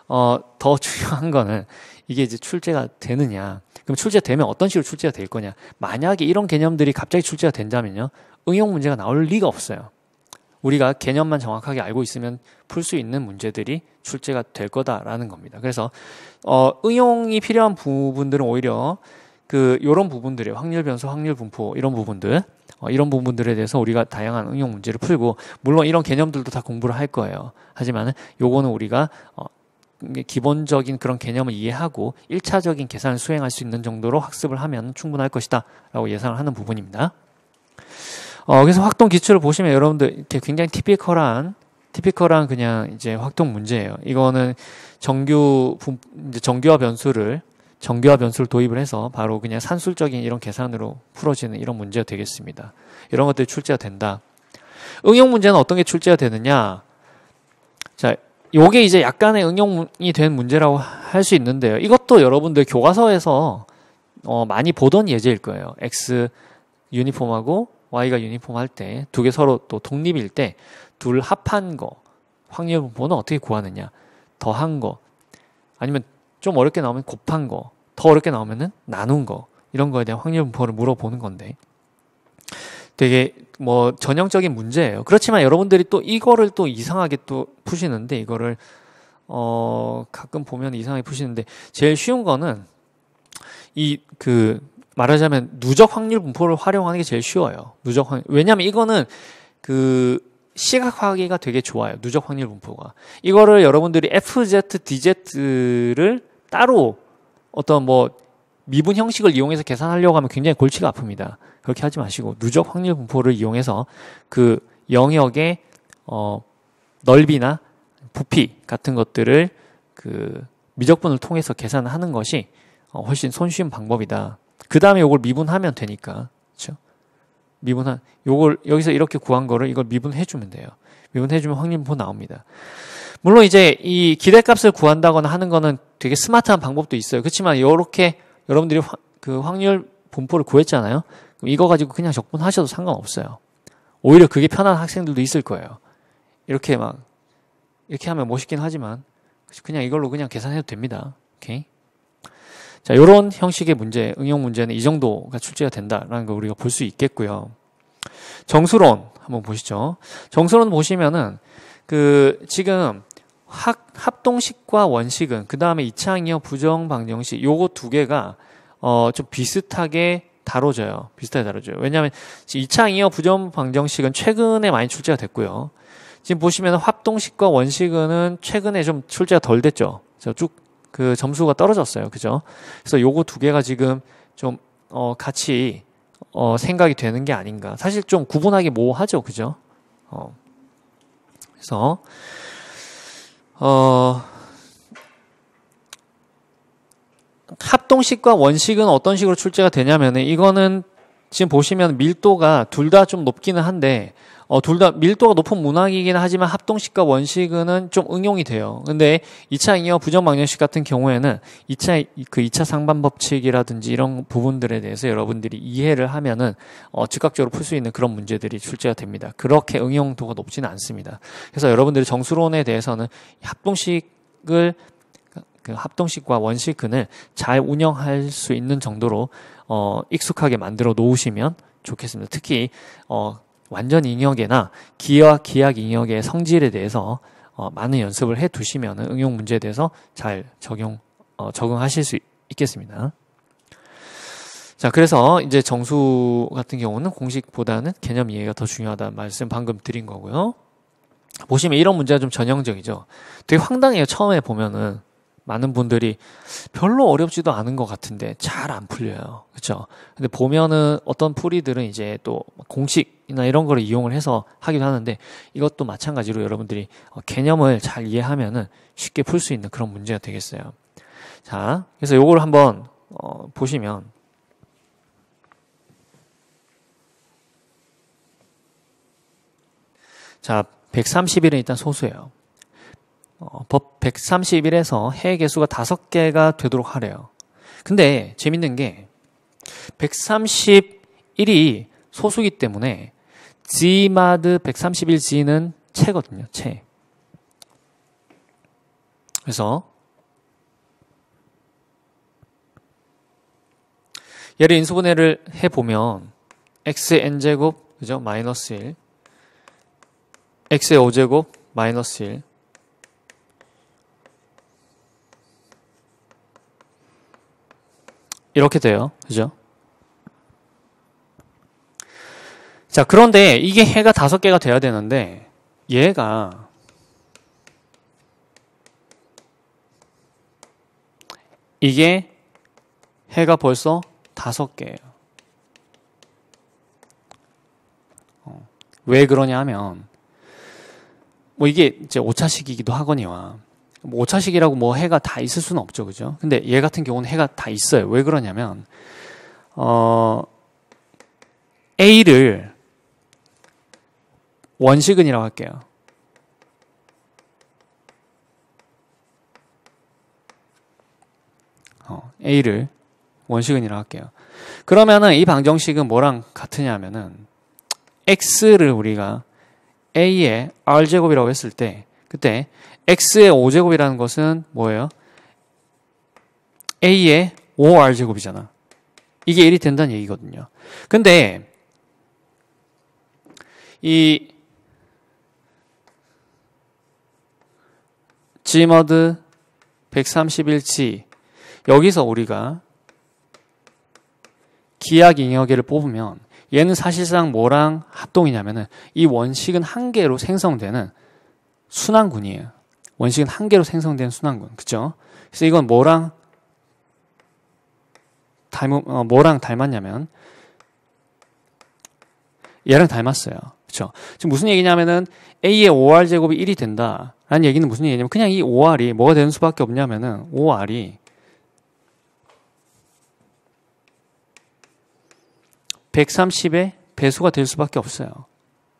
어더 중요한 거는 이게 이제 출제가 되느냐. 그럼 출제되면 가 어떤 식으로 출제가 될 거냐. 만약에 이런 개념들이 갑자기 출제가 된다면요. 응용 문제가 나올 리가 없어요. 우리가 개념만 정확하게 알고 있으면 풀 수 있는 문제들이 출제가 될 거다라는 겁니다. 그래서 어, 응용이 필요한 부분들은 오히려 그요런 부분들이 확률 변수, 확률 분포 이런 부분들 어, 이런 부분들에 대해서 우리가 다양한 응용 문제를 풀고 물론 이런 개념들도 다 공부를 할 거예요. 하지만 요거는 우리가 어, 기본적인 그런 개념을 이해하고 1차적인 계산을 수행할 수 있는 정도로 학습을 하면 충분할 것이다 라고 예상을 하는 부분입니다. 어, 그래서 확동 기출을 보시면 여러분들 이렇게 굉장히 티피컬한, 티피컬한 그냥 이제 확동 문제예요. 이거는 정규 분, 이제 정규화 변수를 정규화 변수를 도입을 해서 바로 그냥 산술적인 이런 계산으로 풀어지는 이런 문제가 되겠습니다. 이런 것들이 출제가 된다. 응용 문제는 어떤 게 출제가 되느냐? 자, 요게 이제 약간의 응용이 된 문제라고 할 수 있는데요. 이것도 여러분들 교과서에서 어, 많이 보던 예제일 거예요. X 유니폼하고 Y가 유니폼 할때 두 개 서로 또 독립일 때 둘 합한 거 확률 분포는 어떻게 구하느냐 더한 거, 아니면 좀 어렵게 나오면 곱한 거, 더 어렵게 나오면은 나눈 거, 이런 거에 대한 확률 분포를 물어보는 건데. 되게 뭐 전형적인 문제예요. 그렇지만 여러분들이 또 이거를 또 이상하게 또 푸시는데 이거를 어 가끔 보면 이상하게 푸시는데 제일 쉬운 거는 이 그 말하자면 누적 확률 분포를 활용하는 게 제일 쉬워요. 누적 확률 왜냐면 이거는 그 시각화하기가 되게 좋아요. 누적 확률 분포가. 이거를 여러분들이 FZ, DZ를 따로 어떤 뭐 미분 형식을 이용해서 계산하려고 하면 굉장히 골치가 아픕니다. 그렇게 하지 마시고 누적 확률 분포를 이용해서 그 영역의 어 넓이나 부피 같은 것들을 그 미적분을 통해서 계산하는 것이 어, 훨씬 손쉬운 방법이다. 그 다음에 이걸 미분하면 되니까. 그렇죠? 미분한 요걸 여기서 이렇게 구한 거를 이걸 미분해 주면 돼요. 미분해 주면 확률분포 뭐 나옵니다. 물론 이제 이 기대값을 구한다거나 하는 거는 되게 스마트한 방법도 있어요. 그렇지만 요렇게 여러분들이 화, 그 확률 분포를 구했잖아요. 그럼 이거 가지고 그냥 적분하셔도 상관없어요. 오히려 그게 편한 학생들도 있을 거예요. 이렇게 막 이렇게 하면 멋있긴 하지만 그냥 이걸로 그냥 계산해도 됩니다. 오케이. 자, 요런 형식의 문제, 응용 문제는 이 정도가 출제가 된다라는 걸 우리가 볼 수 있겠고요. 정수론 한번 보시죠. 정수론 보시면은 그 지금 학, 합동식과 원식은 그 다음에 이창이력 부정방정식 요거 두 개가 어 좀 비슷하게 다뤄져요. 비슷하게 다뤄져요. 왜냐하면 이창이력 부정방정식은 최근에 많이 출제가 됐고요. 지금 보시면 합동식과 원식은 최근에 좀 출제가 덜 됐죠. 그래서 쭉그 점수가 떨어졌어요. 그죠? 그래서 요거 두 개가 지금 좀, 어, 같이, 어, 생각이 되는 게 아닌가. 사실 좀 구분하기 모호하죠. 그죠? 어. 그래서, 어, 합동식과 원식은 어떤 식으로 출제가 되냐면은 이거는 지금 보시면 밀도가 둘 다 좀 높기는 한데 어, 둘 다 밀도가 높은 문항이긴 하지만 합동식과 원식은 좀 응용이 돼요. 근데 2차 잉여 부정방정식 같은 경우에는 2차 그 2차 상반 법칙이라든지 이런 부분들에 대해서 여러분들이 이해를 하면은 어, 즉각적으로 풀 수 있는 그런 문제들이 출제가 됩니다. 그렇게 응용도가 높지는 않습니다. 그래서 여러분들이 정수론에 대해서는 합동식을 그 합동식과 원식근을 잘 운영할 수 있는 정도로 어, 익숙하게 만들어 놓으시면 좋겠습니다. 특히 어, 완전 인역이나 기여와 기약 인역의 성질에 대해서 어, 많은 연습을 해 두시면 응용 문제에 대해서 잘 적용 어, 적응하실 수 있겠습니다. 자, 그래서 이제 정수 같은 경우는 공식보다는 개념 이해가 더 중요하다는 말씀 방금 드린 거고요. 보시면 이런 문제가 좀 전형적이죠. 되게 황당해요. 처음에 보면은 많은 분들이 별로 어렵지도 않은 것 같은데 잘 안 풀려요. 그렇죠? 근데 보면은 어떤 풀이들은 이제 또 공식이나 이런 거를 이용을 해서 하기도 하는데 이것도 마찬가지로 여러분들이 어, 개념을 잘 이해하면은 쉽게 풀 수 있는 그런 문제가 되겠어요. 자, 그래서 요걸 한번 어, 보시면 자, 130일은 일단 소수예요. 어, 법 131에서 해의 개수가 다섯 개가 되도록 하래요. 근데 재밌는 게 131이 소수기 때문에 G마드 131G는 채거든요. 채. 그래서 얘를 인수분해를 해보면 x의 n제곱 그죠? 마이너스 1 x의 5제곱 마이너스 1 이렇게 돼요. 그죠? 자, 그런데 이게 해가 다섯 개가 돼야 되는데 얘가 이게 해가 벌써 다섯 개예요. 어, 왜 그러냐 하면 뭐 이게 이제 오차식이기도 하거니와 뭐 5차식이라고 뭐 해가 다 있을 수는 없죠. 그죠? 근데 얘 같은 경우는 해가 다 있어요. 왜 그러냐면, 어, A를 원시근이라고 할게요. 어, A를 원시근이라고 할게요. 그러면은 이 방정식은 뭐랑 같으냐면은 x를 우리가 a의 r제곱이라고 했을 때 그때 x의 5제곱이라는 것은 뭐예요? a의 5r제곱이잖아. 이게 1이 된다는 얘기거든요. 근데 이 G머드 131G 여기서 우리가 기하 잉여계를 뽑으면 얘는 사실상 뭐랑 합동이냐면은 이 원식은 한 개로 생성되는 순환군이에요. 원식은 한 개로 생성된 순환군. 그죠? 그래서 이건 뭐랑 닮, 어, 뭐랑 닮았냐면 얘랑 닮았어요. 그렇죠? 지금 무슨 얘기냐면은 A의 OR 제곱이 1이 된다. 라는 얘기는 무슨 얘기냐면 그냥 이 OR이 뭐가 되는 수밖에 없냐면은 OR이 130의 배수가 될 수밖에 없어요.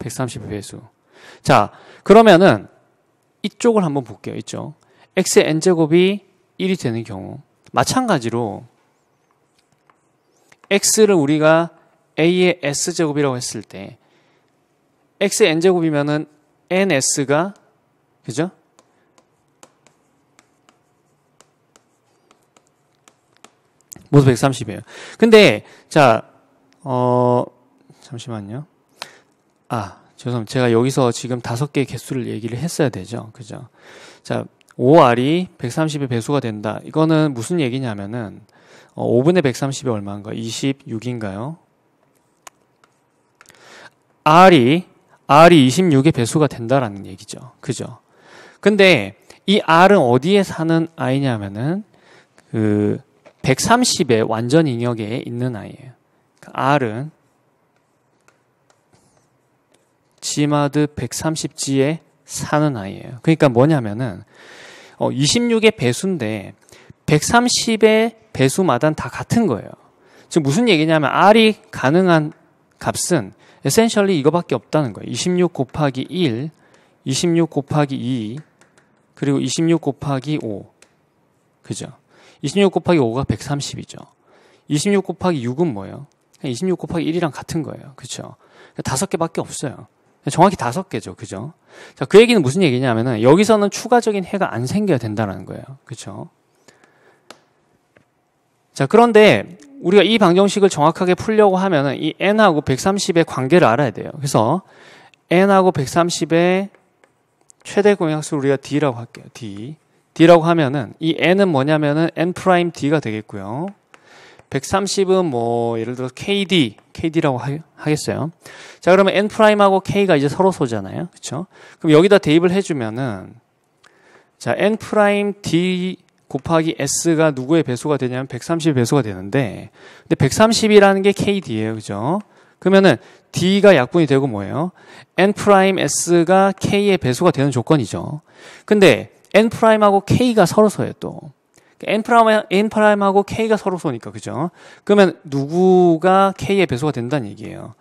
130의 배수. 자, 그러면은 이쪽을 한번 볼게요. 이쪽. x의 n제곱이 1이 되는 경우. 마찬가지로 x를 우리가 a의 s제곱이라고 했을 때 x의 n제곱이면은 ns가 그죠? 모두 130이에요. 근데 자, 어 잠시만요. 아, 죄송합니다. 제가 여기서 지금 다섯 개의 개수를 얘기를 했어야 되죠. 그죠? 자, 5R이 130의 배수가 된다. 이거는 무슨 얘기냐면은 어, 5분의 130이 얼마인가? 26인가요? R이 R이 26의 배수가 된다라는 얘기죠. 그죠? 근데 이 R은 어디에 사는 아이냐면은 그 130의 완전 인여에 있는 아이예요. 그 그러니까 R은 지마드 130지에 사는 아이예요. 그러니까 뭐냐면은 어, 26의 배수인데 130의 배수마다는 다 같은 거예요. 지금 무슨 얘기냐면 R이 가능한 값은 에센셜리 이거밖에 없다는 거예요. 26 곱하기 1, 26 곱하기 2, 그리고 26 곱하기 5. 그죠? 26 곱하기 5가 130이죠. 26 곱하기 6은 뭐예요? 26 곱하기 1이랑 같은 거예요. 그렇죠? 다섯 개밖에 없어요. 정확히 다섯 개죠. 그죠? 자, 그 얘기는 무슨 얘기냐면은 여기서는 추가적인 해가 안 생겨야 된다라는 거예요. 그렇죠? 자, 그런데 우리가 이 방정식을 정확하게 풀려고 하면은 이 n하고 130의 관계를 알아야 돼요. 그래서 n하고 130의 최대 공약수 우리가 d라고 할게요. d. d라고 하면은 이 n은 뭐냐면은 n 프라임 d가 되겠고요. 130은 뭐 예를 들어 서 kd KD라고 하, 하겠어요. 자, 그러면 N 프라임하고 K가 이제 서로 소잖아요. 그쵸 그럼 여기다 대입을 해 주면은 자, N 프라임 D 곱하기 S가 누구의 배수가 되냐면 1 3 0 배수가 되는데 근데 130이라는 게 KD예요. 그죠? 그러면은 D가 약분이 되고 뭐예요? N 프라임 S가 K의 배수가 되는 조건이죠. 근데 N 프라임하고 K가 서로 서예요, 또. n 프라임, n 프라임하고 k가 서로 쏘니까 그죠? 그러면 누구가 k의 배수가 된다는 얘기예요.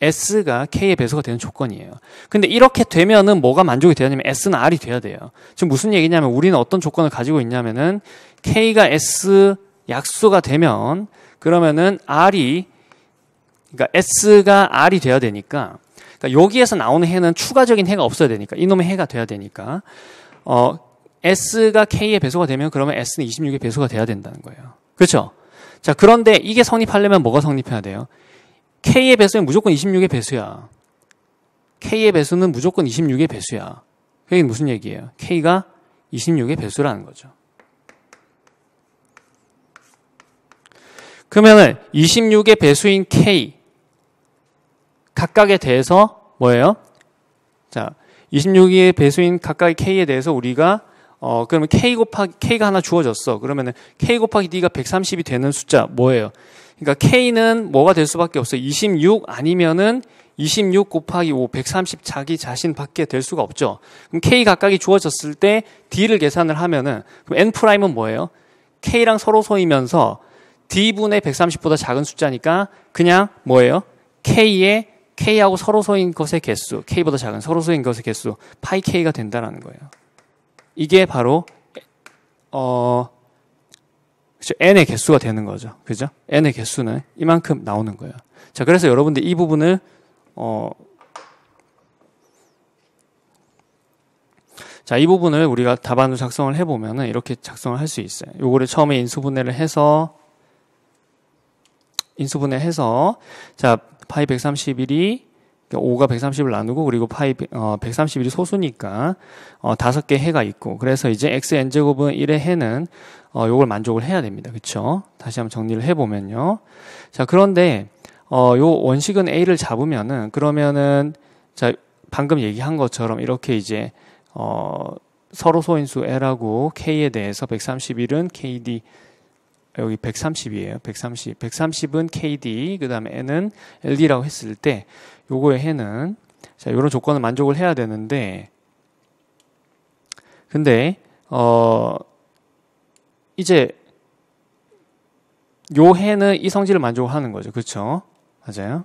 s가 k의 배수가 되는 조건이에요. 근데 이렇게 되면은 뭐가 만족이 되냐면 s는 r이 돼야 돼요. 지금 무슨 얘기냐면 우리는 어떤 조건을 가지고 있냐면은 k가 s 약수가 되면 그러면은 r이 그러니까 s가 r이 돼야 되니까 그러니까 여기에서 나오는 해는 추가적인 해가 없어야 되니까 이놈의 해가 돼야 되니까 어 S가 K의 배수가 되면 그러면 S는 26의 배수가 돼야 된다는 거예요. 그렇죠? 자, 그런데 이게 성립하려면 뭐가 성립해야 돼요? K의 배수는 무조건 26의 배수야. K의 배수는 무조건 26의 배수야. 그게 무슨 얘기예요? K가 26의 배수라는 거죠. 그러면은 26의 배수인 K 각각에 대해서 뭐예요? 자, 26의 배수인 각각의 K에 대해서 우리가 어, 그러면 k 곱하기 k가 하나 주어졌어. 그러면은 k 곱하기 d가 130이 되는 숫자 뭐예요? 그러니까 k는 뭐가 될 수밖에 없어. 26 아니면은 26 곱하기 5, 130 자기 자신밖에 될 수가 없죠. 그럼 k 각각이 주어졌을 때 d를 계산을 하면은 그럼 n 프라임은 뭐예요? k랑 서로 소이면서 d분의 130보다 작은 숫자니까 그냥 뭐예요? k의 k하고 서로 소인 것의 개수, k보다 작은 서로 소인 것의 개수 파이 k가 된다라는 거예요. 이게 바로 어 그쵸? n의 개수가 되는 거죠. 그죠? n의 개수는 이만큼 나오는 거예요. 자, 그래서 여러분들 이 부분을 어 자, 이 부분을 우리가 답안으로 작성을 해 보면은 이렇게 작성을 할 수 있어요. 요거를 처음에 인수분해를 해서 인수분해해서 자, 파이 131이 5가 그러니까 130을 나누고 그리고 파이 어, 131이 소수니까 어, 5개 해가 있고 그래서 이제 x n 제곱은 1의 해는 어, 요걸 만족을 해야 됩니다. 그쵸? 다시 한번 정리를 해보면요. 자, 그런데 어, 요 원식은 a를 잡으면은 그러면은 자, 방금 얘기한 것처럼 이렇게 이제 어, 서로 소인수 L하고 K에 대해서 131은 KD 여기 130이에요. 130. 130은 KD, 그 다음에 N은 LD라고 했을 때, 요거의 해는 자, 요런 조건을 만족을 해야 되는데 근데 어 이제 요 해는 이 성질을 만족하는 거죠. 그쵸 맞아요.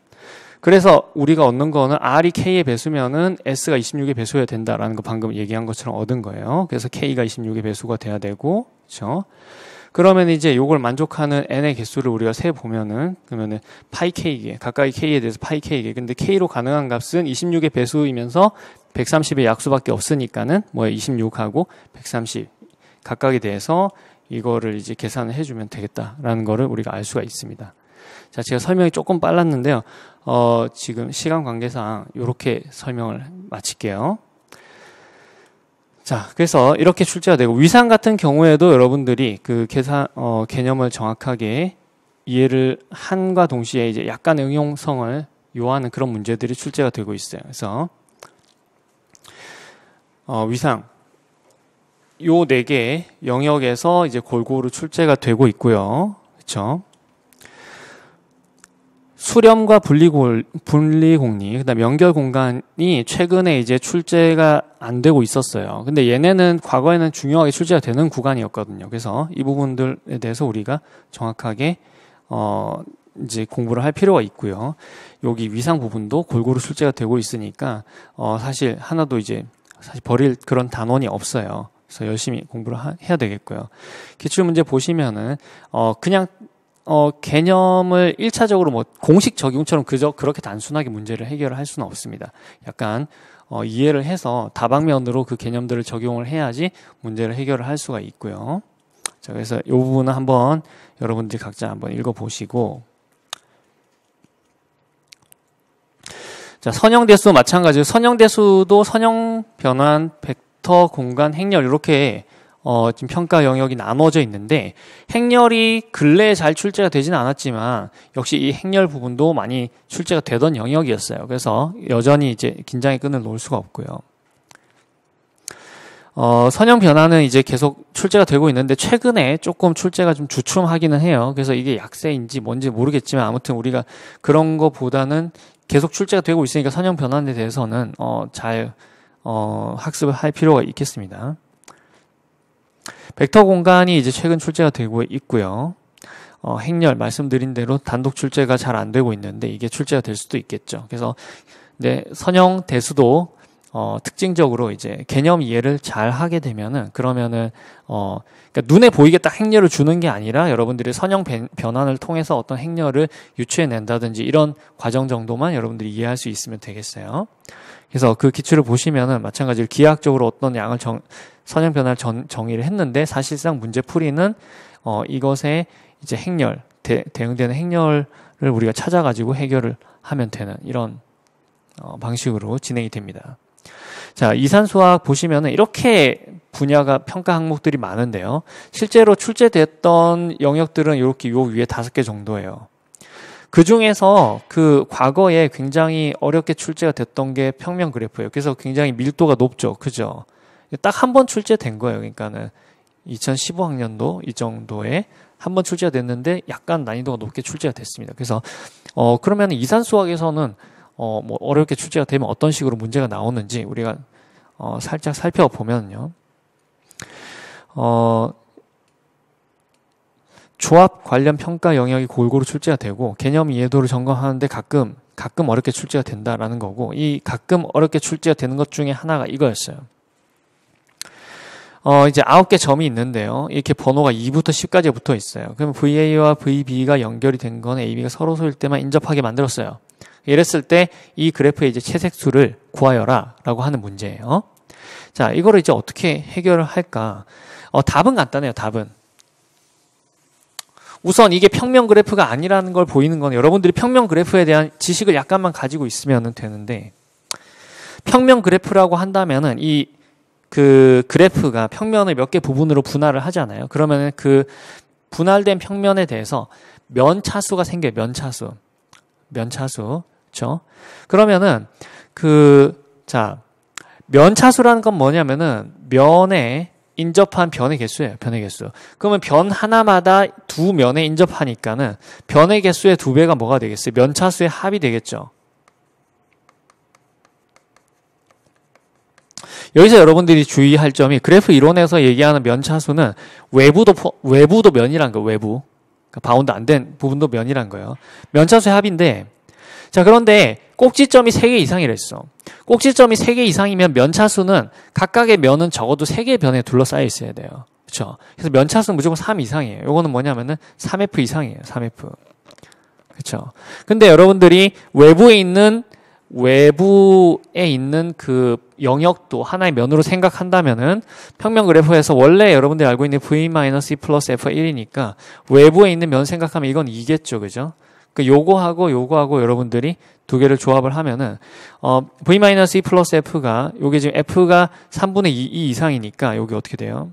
그래서 우리가 얻는 거는 R이 K의 배수면은 S가 26의 배수여야 된다라는 거 방금 얘기한 것처럼 얻은 거예요. 그래서 K가 26의 배수가 돼야 되고, 그쵸 그러면 이제 요걸 만족하는 n의 개수를 우리가 세 보면은 그러면은 파이 k에 가까이 k에 대해서 파이 k에 근데 k로 가능한 값은 26의 배수이면서 130의 약수밖에 없으니까는 뭐 26하고 130 각각에 대해서 이거를 이제 계산을 해주면 되겠다라는 거를 우리가 알 수가 있습니다. 자, 제가 설명이 조금 빨랐는데요. 어, 지금 시간 관계상 이렇게 설명을 마칠게요. 자, 그래서 이렇게 출제가 되고 위상 같은 경우에도 여러분들이 그 계산 어, 개념을 정확하게 이해를 한과 동시에 이제 약간 응용성을 요하는 그런 문제들이 출제가 되고 있어요. 그래서 어, 위상 요 네 개 영역에서 이제 골고루 출제가 되고 있고요. 그렇죠? 수렴과 분리골, 분리공리, 그다음 연결 공간이 최근에 이제 출제가 안 되고 있었어요. 근데 얘네는 과거에는 중요하게 출제가 되는 구간이었거든요. 그래서 이 부분들에 대해서 우리가 정확하게 어 이제 공부를 할 필요가 있고요. 여기 위상 부분도 골고루 출제가 되고 있으니까 어 사실 하나도 이제 사실 버릴 그런 단원이 없어요. 그래서 열심히 공부를 하, 해야 되겠고요. 기출문제 보시면은 어 그냥 어, 개념을 1차적으로뭐 공식 적용처럼 그저 그렇게 단순하게 문제를 해결할 수는 없습니다. 약간 어, 이해를 해서 다방면으로 그 개념들을 적용을 해야지 문제를 해결을 할 수가 있고요. 자, 그래서 이 부분은 한번 여러분들이 각자 한번 읽어보시고 자, 선형대수 마찬가지로 선형대수도 선형 변환 벡터 공간 행렬 이렇게 어, 지금 평가 영역이 나눠져 있는데 행렬이 근래에 잘 출제가 되지는 않았지만 역시 이 행렬 부분도 많이 출제가 되던 영역이었어요. 그래서 여전히 이제 긴장의 끈을 놓을 수가 없고요. 어, 선형 변화는 이제 계속 출제가 되고 있는데 최근에 조금 출제가 좀 주춤하기는 해요. 그래서 이게 약세인지 뭔지 모르겠지만 아무튼 우리가 그런 거보다는 계속 출제가 되고 있으니까 선형 변화에 대해서는 어, 잘 어, 학습을 할 필요가 있겠습니다. 벡터 공간이 이제 최근 출제가 되고 있고요. 어, 행렬 말씀드린 대로 단독 출제가 잘 안 되고 있는데 이게 출제가 될 수도 있겠죠. 그래서 네, 선형 대수도 어, 특징적으로 이제 개념 이해를 잘 하게 되면은 그러면은 어, 그러니까 눈에 보이게 딱 행렬을 주는 게 아니라 여러분들이 선형 변환을 통해서 어떤 행렬을 유추해 낸다든지 이런 과정 정도만 여러분들이 이해할 수 있으면 되겠어요. 그래서 그 기출을 보시면은 마찬가지로 기하학적으로 어떤 양을 정, 선형 변화를 정, 정의를 했는데 사실상 문제 풀이는 어, 이것에 이제 행렬 대, 대응되는 행렬을 우리가 찾아가지고 해결을 하면 되는 이런 어, 방식으로 진행이 됩니다. 자, 이산수학 보시면은 이렇게 분야가 평가 항목들이 많은데요. 실제로 출제됐던 영역들은 이렇게 요 위에 다섯 개 정도예요. 그 중에서 그 과거에 굉장히 어렵게 출제가 됐던 게 평면 그래프예요. 그래서 굉장히 밀도가 높죠. 그죠? 딱한번 출제된 거예요. 그러니까는 2015학년도 이 정도에 한 번 출제가 됐는데 약간 난이도가 높게 출제가 됐습니다. 그래서 어 그러면 이산 수학에서는 어 뭐 어렵게 출제가 되면 어떤 식으로 문제가 나오는지 우리가 어 살짝 살펴보면요. 어 조합 관련 평가 영역이 골고루 출제가 되고 개념 이해도를 점검하는데 가끔 가끔 어렵게 출제가 된다라는 거고 이 가끔 어렵게 출제가 되는 것 중에 하나가 이거였어요. 어, 이제 아홉 개 점이 있는데요. 이렇게 번호가 2부터 10까지 붙어 있어요. 그럼 VA와 VB가 연결이 된 건 AB가 서로 소일 때만 인접하게 만들었어요. 이랬을 때 이 그래프의 이제 채색수를 구하여라 라고 하는 문제예요. 자, 이거를 이제 어떻게 해결을 할까? 어, 답은 간단해요, 답은. 우선 이게 평면 그래프가 아니라는 걸 보이는 건 여러분들이 평면 그래프에 대한 지식을 약간만 가지고 있으면 되는데 평면 그래프라고 한다면은 이그 그래프가 평면을 몇 개 부분으로 분할을 하잖아요. 그러면 그 분할된 평면에 대해서 면 차수가 생겨요. 면 차수. 면 차수. 그죠 그러면은 그 자, 면 차수라는 건 뭐냐면은 면에 인접한 변의 개수예요. 변의 개수. 그러면 변 하나마다 두 면에 인접하니까는 변의 개수의 두 배가 뭐가 되겠어요? 면 차수의 합이 되겠죠. 여기서 여러분들이 주의할 점이 그래프 이론에서 얘기하는 면차수는 외부도 포, 외부도 면이란 거 외부 그러니까 바운드 안 된 부분도 면이란 거예요. 면차수의 합인데 자 그런데 꼭지점이 3개 이상이랬어. 꼭지점이 3개 이상이면 면차수는 각각의 면은 적어도 3개의 변에 둘러싸여 있어야 돼요. 그렇죠? 그래서 면차수는 무조건 3 이상이에요. 요거는 뭐냐면은 3F 이상이에요. 3F. 그렇죠? 근데 여러분들이 외부에 있는 외부에 있는 그 영역도 하나의 면으로 생각한다면은 평면 그래프에서 원래 여러분들이 알고 있는 v 마이너스 e 플러스 f 1이니까 외부에 있는 면 생각하면 이건 2겠죠 그죠? 그 요거하고 요거하고 여러분들이 두 개를 조합을 하면은 어 v 마이너스 e 플러스 f가 요게 지금 f가 3분의 2, 2 이상이니까 요게 어떻게 돼요?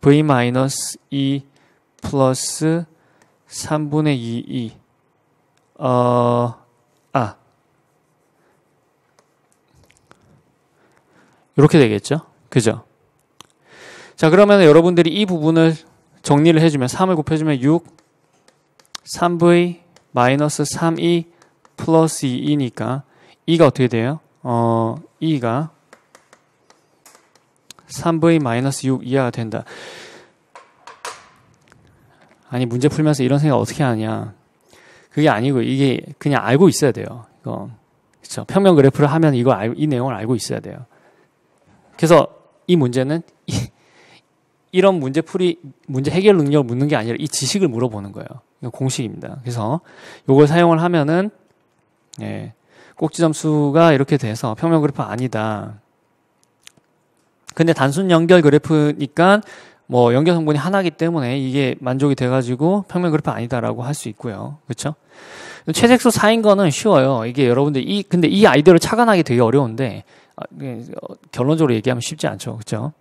v 마이너스 e 플러스 3분의 2 2 어. 이렇게 되겠죠? 그죠? 자, 그러면 여러분들이 이 부분을 정리를 해주면 3을 곱해주면 6, 3v 마이너스 3e 플러스 2이니까 2가 어떻게 돼요? 어, 2가 3v 마이너스 6 이하가 된다. 아니 문제 풀면서 이런 생각 어떻게 하냐? 그게 아니고 이게 그냥 알고 있어야 돼요. 이거 그렇죠? 평면 그래프를 하면 이거 알, 이 내용을 알고 있어야 돼요. 그래서 이 문제는 이, 런 문제풀이 문제 해결 능력을 묻는 게 아니라 이 지식을 물어보는 거예요. 공식입니다. 그래서 이걸 사용을 하면은 예, 꼭지 점수가 이렇게 돼서 평면 그래프 아니다. 근데 단순 연결 그래프니까 뭐 연결 성분이 하나기 때문에 이게 만족이 돼가지고 평면 그래프 아니다라고 할 수 있고요. 그렇죠? 최색소 4인 거는 쉬워요. 이게 여러분들 이 근데 이 아이디어를 착안하기 되게 어려운데 아, 네, 어, 결론적으로 얘기하면 쉽지 않죠. 그렇죠?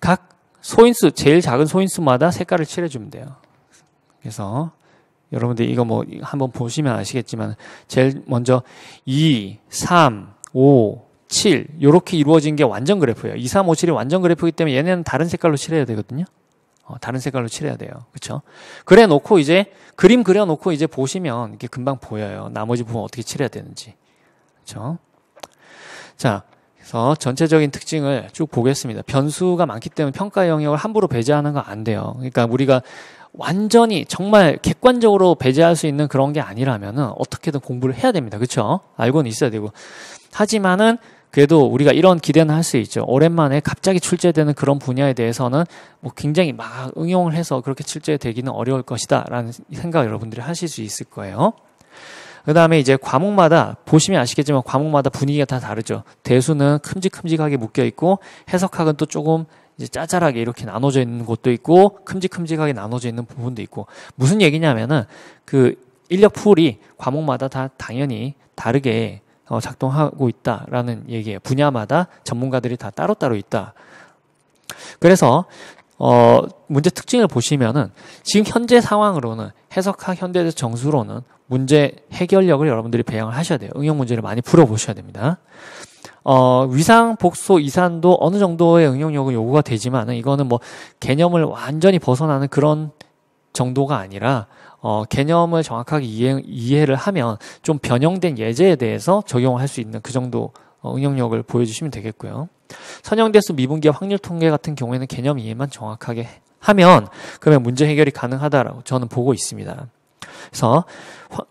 각 소인수 제일 작은 소인수마다 색깔을 칠해 주면 돼요. 그래서 여러분들 이거 뭐 한번 보시면 아시겠지만 제일 먼저 2, 3, 5, 7 이렇게 이루어진 게 완전 그래프예요. 2, 3, 5, 7이 완전 그래프이기 때문에 얘네는 다른 색깔로 칠해야 되거든요. 어, 다른 색깔로 칠해야 돼요. 그렇죠? 그래 놓고 이제 그림 그려 놓고 이제 보시면 이게 금방 보여요. 나머지 부분 어떻게 칠해야 되는지. 그렇죠? 자, 그래서 전체적인 특징을 쭉 보겠습니다. 변수가 많기 때문에 평가 영역을 함부로 배제하는 건 안 돼요. 그러니까 우리가 완전히 정말 객관적으로 배제할 수 있는 그런 게 아니라면은 어떻게든 공부를 해야 됩니다. 그렇죠? 알고는 있어야 되고. 하지만은 그래도 우리가 이런 기대는 할 수 있죠. 오랜만에 갑자기 출제되는 그런 분야에 대해서는 뭐 굉장히 막 응용을 해서 그렇게 출제되기는 어려울 것이다라는 생각 여러분들이 하실 수 있을 거예요. 그 다음에 이제 과목마다 보시면 아시겠지만 과목마다 분위기가 다 다르죠. 대수는 큼직큼직하게 묶여 있고 해석학은 또 조금 이제 짜잘하게 이렇게 나눠져 있는 곳도 있고 큼직큼직하게 나눠져 있는 부분도 있고 무슨 얘기냐면은 그 인력 풀이 과목마다 다 당연히 다르게 어 작동하고 있다라는 얘기예요. 분야마다 전문가들이 다 따로따로 있다. 그래서 어 문제 특징을 보시면은 지금 현재 상황으로는 해석학 현대적 정수로는 문제 해결력을 여러분들이 배양을 하셔야 돼요. 응용 문제를 많이 풀어보셔야 됩니다. 어, 위상, 복소, 이산도 어느 정도의 응용력은 요구가 되지만 이거는 뭐 개념을 완전히 벗어나는 그런 정도가 아니라 어, 개념을 정확하게 이해, 를 하면 좀 변형된 예제에 대해서 적용할 수 있는 그 정도 어, 응용력을 보여주시면 되겠고요. 선형대수 미분기와 확률 통계 같은 경우에는 개념 이해만 정확하게 하면 그러면 문제 해결이 가능하다라고 저는 보고 있습니다. 그래서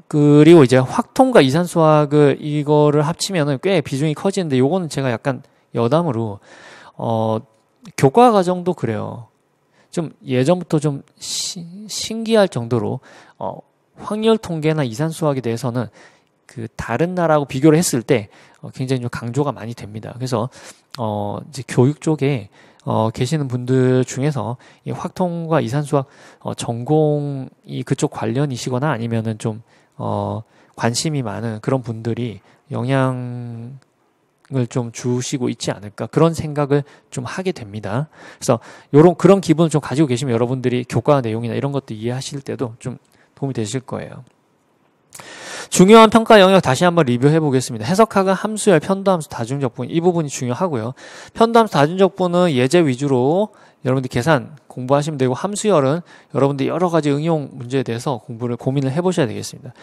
그리고 이제 확통과 이산수학을 이거를 합치면은 꽤 비중이 커지는데 요거는 제가 약간 여담으로 어 교과 과정도 그래요. 좀 예전부터 좀 시, 신기할 정도로 어 확률 통계나 이산수학에 대해서는 그 다른 나라하고 비교를 했을 때 어, 굉장히 좀 강조가 많이 됩니다. 그래서 어 이제 교육 쪽에 어, 계시는 분들 중에서 이 확통과 이산수학 어, 전공이 그쪽 관련이시거나 아니면은 좀 어, 관심이 많은 그런 분들이 영향 을좀 주시고 있지 않을까 그런 생각을 좀 하게 됩니다. 그래서 요런 그런 기분을 좀 가지고 계시면 여러분들이 교과 내용이나 이런 것도 이해하실 때도 좀 도움이 되실 거예요. 중요한 평가 영역 다시 한번 리뷰해 보겠습니다. 해석학은 함수열, 편도함수, 다중적분 이 부분이 중요하고요. 편도함수, 다중적분은 예제 위주로 여러분들 계산 공부하시면 되고 함수열은 여러분들 여러 가지 응용 문제에 대해서 공부를 고민을 해보셔야 되겠습니다.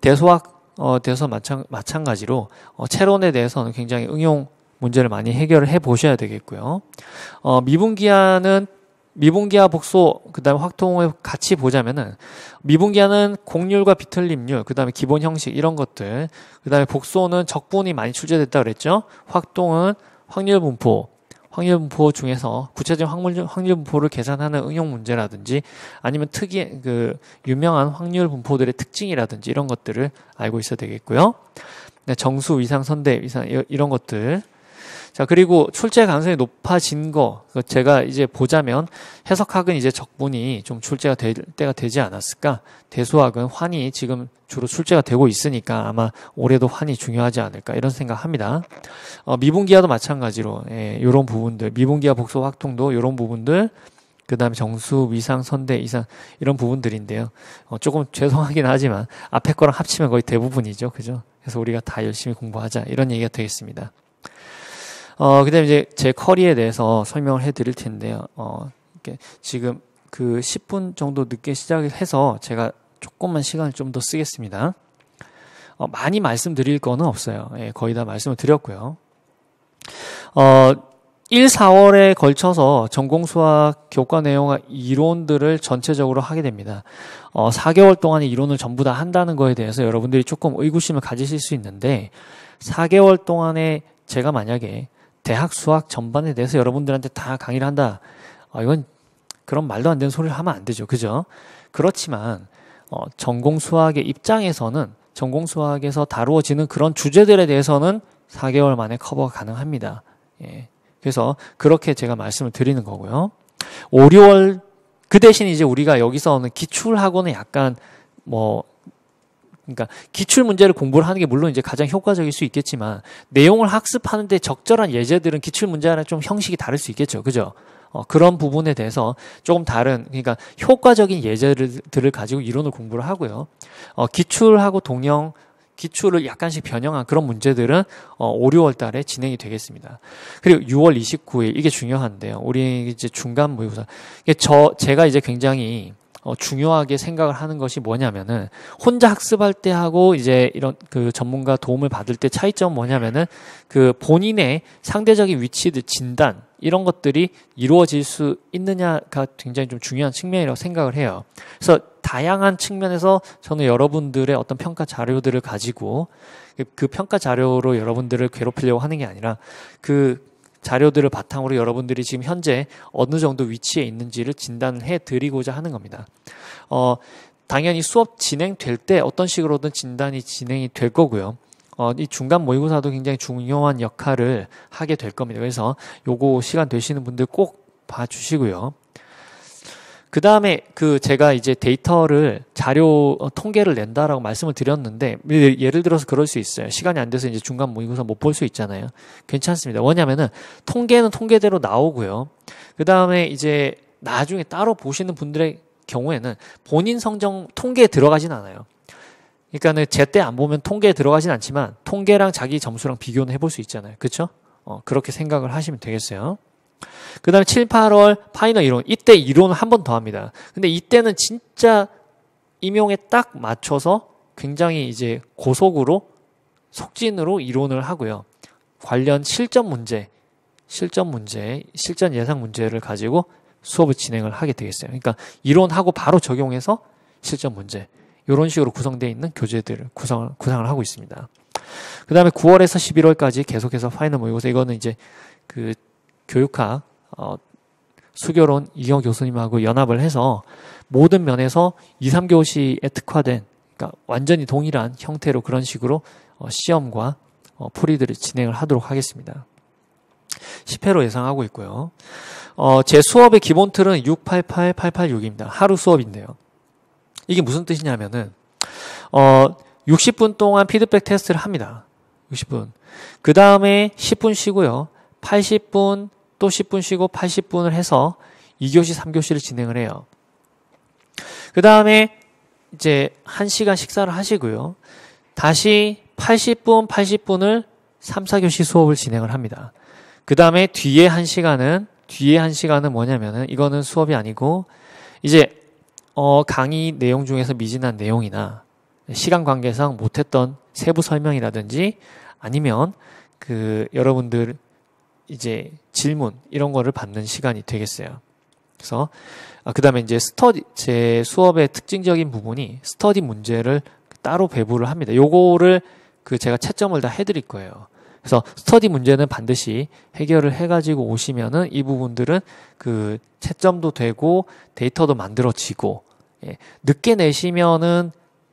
대소학 어, 대해서 마찬, 마찬가지로 어, 체론에 대해서는 굉장히 응용 문제를 많이 해결을 해 보셔야 되겠고요. 어, 미분기한은 미분기와 복소 그다음에 확통을 같이 보자면은 미분기와는 곡률과 비틀림률 그다음에 기본 형식 이런 것들 그다음에 복소는 적분이 많이 출제됐다 그랬죠 확통은 확률 분포 확률 분포 중에서 구체적인 확률 확률 분포를 계산하는 응용 문제라든지 아니면 특이 그 유명한 확률 분포들의 특징이라든지 이런 것들을 알고 있어야 되겠고요 네, 정수 위상 선대 위상 이런 것들 자, 그리고 출제 가능성이 높아진 거, 제가 이제 보자면 해석학은 이제 적분이 좀 출제가 될 때가 되지 않았을까. 대수학은 환이 지금 주로 출제가 되고 있으니까 아마 올해도 환이 중요하지 않을까 이런 생각합니다. 어, 미분기화도 마찬가지로 예, 요런 부분들, 미분기화 복소 확통도 요런 부분들 그 다음에 정수, 위상, 선대, 이상 이런 부분들인데요. 어, 조금 죄송하긴 하지만 앞에 거랑 합치면 거의 대부분이죠. 그죠? 그래서 우리가 다 열심히 공부하자 이런 얘기가 되겠습니다. 어, 그 다음에 이제 제 커리에 대해서 설명을 해 드릴 텐데요. 어, 이렇게 지금 그 10분 정도 늦게 시작해서 제가 조금만 시간을 좀 더 쓰겠습니다. 어, 많이 말씀드릴 거는 없어요. 예, 거의 다 말씀을 드렸고요. 어, 1, 4월에 걸쳐서 전공수학 교과 내용과 이론들을 전체적으로 하게 됩니다. 어, 4개월 동안의 이론을 전부 다 한다는 거에 대해서 여러분들이 조금 의구심을 가지실 수 있는데, 4개월 동안에 제가 만약에 대학 수학 전반에 대해서 여러분들한테 다 강의를 한다. 어, 이건 그런 말도 안 되는 소리를 하면 안 되죠. 그죠? 그렇지만 어, 전공 수학의 입장에서는 전공 수학에서 다루어지는 그런 주제들에 대해서는 4개월 만에 커버가 가능합니다. 예. 그래서 그렇게 제가 말씀을 드리는 거고요. 5, 6월 그 대신 이제 우리가 여기서는 기출 하고는 약간 뭐 그러니까 기출 문제를 공부를 하는 게 물론 이제 가장 효과적일 수 있겠지만 내용을 학습하는데 적절한 예제들은 기출 문제와는 좀 형식이 다를 수 있겠죠. 그죠? 어, 그런 부분에 대해서 조금 다른 그러니까 효과적인 예제들을 가지고 이론을 공부를 하고요. 어, 기출하고 동영 기출을 약간씩 변형한 그런 문제들은 어, 5, 6월 달에 진행이 되겠습니다. 그리고 6월 29일 이게 중요한데요. 우리 이제 중간 모의고사. 이게 저 제가 이제 굉장히 어, 중요하게 생각을 하는 것이 뭐냐면은 혼자 학습할 때 하고 이제 이런 그 전문가 도움을 받을 때 차이점 뭐냐면은 그 본인의 상대적인 위치 그 진단 이런 것들이 이루어질 수 있느냐가 굉장히 좀 중요한 측면이라고 생각을 해요. 그래서 다양한 측면에서 저는 여러분들의 어떤 평가 자료들을 가지고 그, 그 평가 자료로 여러분들을 괴롭히려고 하는 게 아니라 그 자료들을 바탕으로 여러분들이 지금 현재 어느 정도 위치에 있는지를 진단해 드리고자 하는 겁니다. 어, 당연히 수업 진행될 때 어떤 식으로든 진단이 진행이 될 거고요. 어, 이 중간 모의고사도 굉장히 중요한 역할을 하게 될 겁니다. 그래서 요거 시간 되시는 분들 꼭 봐주시고요. 그 다음에 그 제가 이제 데이터를 자료 어, 통계를 낸다라고 말씀을 드렸는데 예, 예를 들어서 그럴 수 있어요. 시간이 안 돼서 이제 중간 모의고사 못 볼 수 있잖아요. 괜찮습니다. 왜냐면은 통계는 통계대로 나오고요. 그 다음에 이제 나중에 따로 보시는 분들의 경우에는 본인 성적 통계에 들어가진 않아요. 그러니까는 제때 안 보면 통계에 들어가진 않지만 통계랑 자기 점수랑 비교는 해볼 수 있잖아요. 그렇죠? 어, 그렇게 생각을 하시면 되겠어요. 그 다음에 7, 8월 파이널 이론. 이때 이론을 한 번 더 합니다. 근데 이때는 진짜 임용에 딱 맞춰서 굉장히 이제 고속으로 속진으로 이론을 하고요. 관련 실전 문제, 실전 문제, 실전 예상 문제를 가지고 수업을 진행을 하게 되겠어요. 그러니까 이론하고 바로 적용해서 실전 문제 이런 식으로 구성되어 있는 교재들을 구성을 구상을 하고 있습니다. 그 다음에 9월에서 11월까지 계속해서 파이널 모의고사 이거는 이제 그 교육학 어, 수교론 이경 교수님하고 연합을 해서 모든 면에서 2, 3교시에 특화된 그러니까 완전히 동일한 형태로 그런 식으로 어, 시험과 어, 풀이들을 진행을 하도록 하겠습니다. 10회로 예상하고 있고요. 어, 제 수업의 기본 틀은 688886입니다. 하루 수업인데요. 이게 무슨 뜻이냐면은 어, 60분 동안 피드백 테스트를 합니다. 60분. 그 다음에 10분 쉬고요. 80분 또 10분 쉬고 80분을 해서 2교시, 3교시를 진행을 해요. 그 다음에 이제 1시간 식사를 하시고요. 다시 80분, 80분을 3, 4교시 수업을 진행을 합니다. 그 다음에 뒤에 1시간은, 뒤에 1시간은 뭐냐면은 이거는 수업이 아니고 이제 어, 강의 내용 중에서 미진한 내용이나 시간 관계상 못했던 세부 설명이라든지 아니면 그 여러분들 이제 질문 이런 거를 받는 시간이 되겠어요. 그래서 아, 그다음에 이제 스터디 제 수업의 특징적인 부분이 스터디 문제를 따로 배부를 합니다. 요거를 그 제가 채점을 다 해드릴 거예요. 그래서 스터디 문제는 반드시 해결을 해가지고 오시면은 이 부분들은 그 채점도 되고 데이터도 만들어지고 예, 늦게 내시면은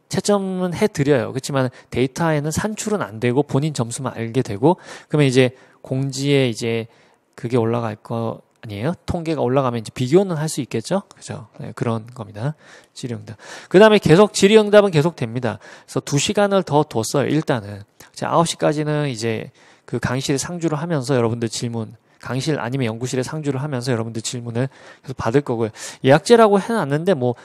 채점은 해드려요. 그렇지만 데이터에는 산출은 안 되고 본인 점수만 알게 되고 그러면 이제 공지에 이제 그게 올라갈 거 아니에요? 통계가 올라가면 이제 비교는 할 수 있겠죠? 그죠? 네, 그런 겁니다. 질의응답. 그 다음에 계속 질의응답은 계속 됩니다. 그래서 두시간을더 뒀어요, 일단은. 자, 9시까지는 이제 그 강의실에 상주를 하면서 여러분들 질문, 강의실 아니면 연구실에 상주를 하면서 여러분들 질문을 계속 받을 거고요. 예약제라고 해놨는데 뭐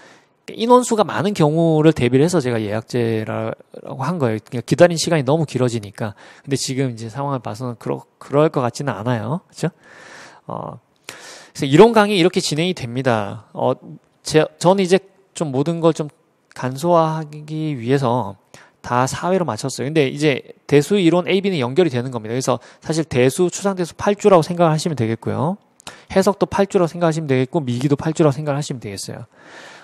인원수가 많은 경우를 대비를 해서 제가 예약제라고 한 거예요. 그냥 그러니까 기다린 시간이 너무 길어지니까. 근데 지금 이제 상황을 봐서는 그러, 그럴 것 같지는 않아요. 그죠? 어, 그래서 이런 강의 이렇게 진행이 됩니다. 어, 제, 저는 이제 좀 모든 걸 좀 간소화하기 위해서 다 사회로 맞췄어요. 근데 이제 대수 이론 AB는 연결이 되는 겁니다. 그래서 사실 대수, 추상대수 8주라고 생각하시면 을 되겠고요. 해석도 8주라고 생각하시면 되겠고, 미기도 8주라고 생각하시면 되겠어요.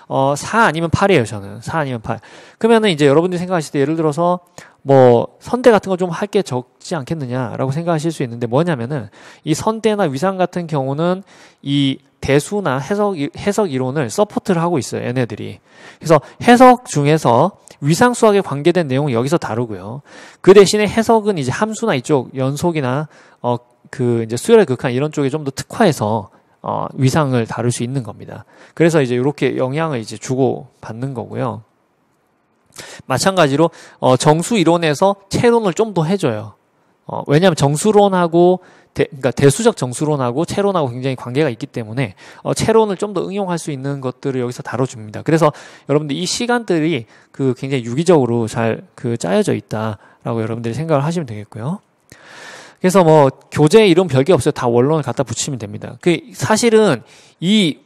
어, 4 아니면 8이에요, 저는. 4 아니면 8. 그러면은 이제 여러분들이 생각하실 때 예를 들어서 뭐 선대 같은 거 좀 할 게 적지 않겠느냐라고 생각하실 수 있는데 뭐냐면은 이 선대나 위상 같은 경우는 이 대수나 해석 해석 이론을 서포트를 하고 있어요, 얘네들이. 그래서 해석 중에서 위상 수학에 관계된 내용은 여기서 다루고요. 그 대신에 해석은 이제 함수나 이쪽 연속이나 어 그 이제 수열의 극한 이런 쪽에 좀 더 특화해서 어, 위상을 다룰 수 있는 겁니다. 그래서 이제 이렇게 영향을 이제 주고 받는 거고요. 마찬가지로 어, 정수 이론에서 체론을 좀 더 해줘요. 어, 왜냐하면 정수론하고 대, 그러니까 대수적 정수론하고 체론하고 굉장히 관계가 있기 때문에 어, 체론을 좀 더 응용할 수 있는 것들을 여기서 다뤄줍니다. 그래서 여러분들 이 시간들이 그 굉장히 유기적으로 잘 그 짜여져 있다라고 여러분들이 생각을 하시면 되겠고요. 그래서 뭐 교재 이름 별게 없어요. 다 원론을 갖다 붙이면 됩니다. 그 사실은 이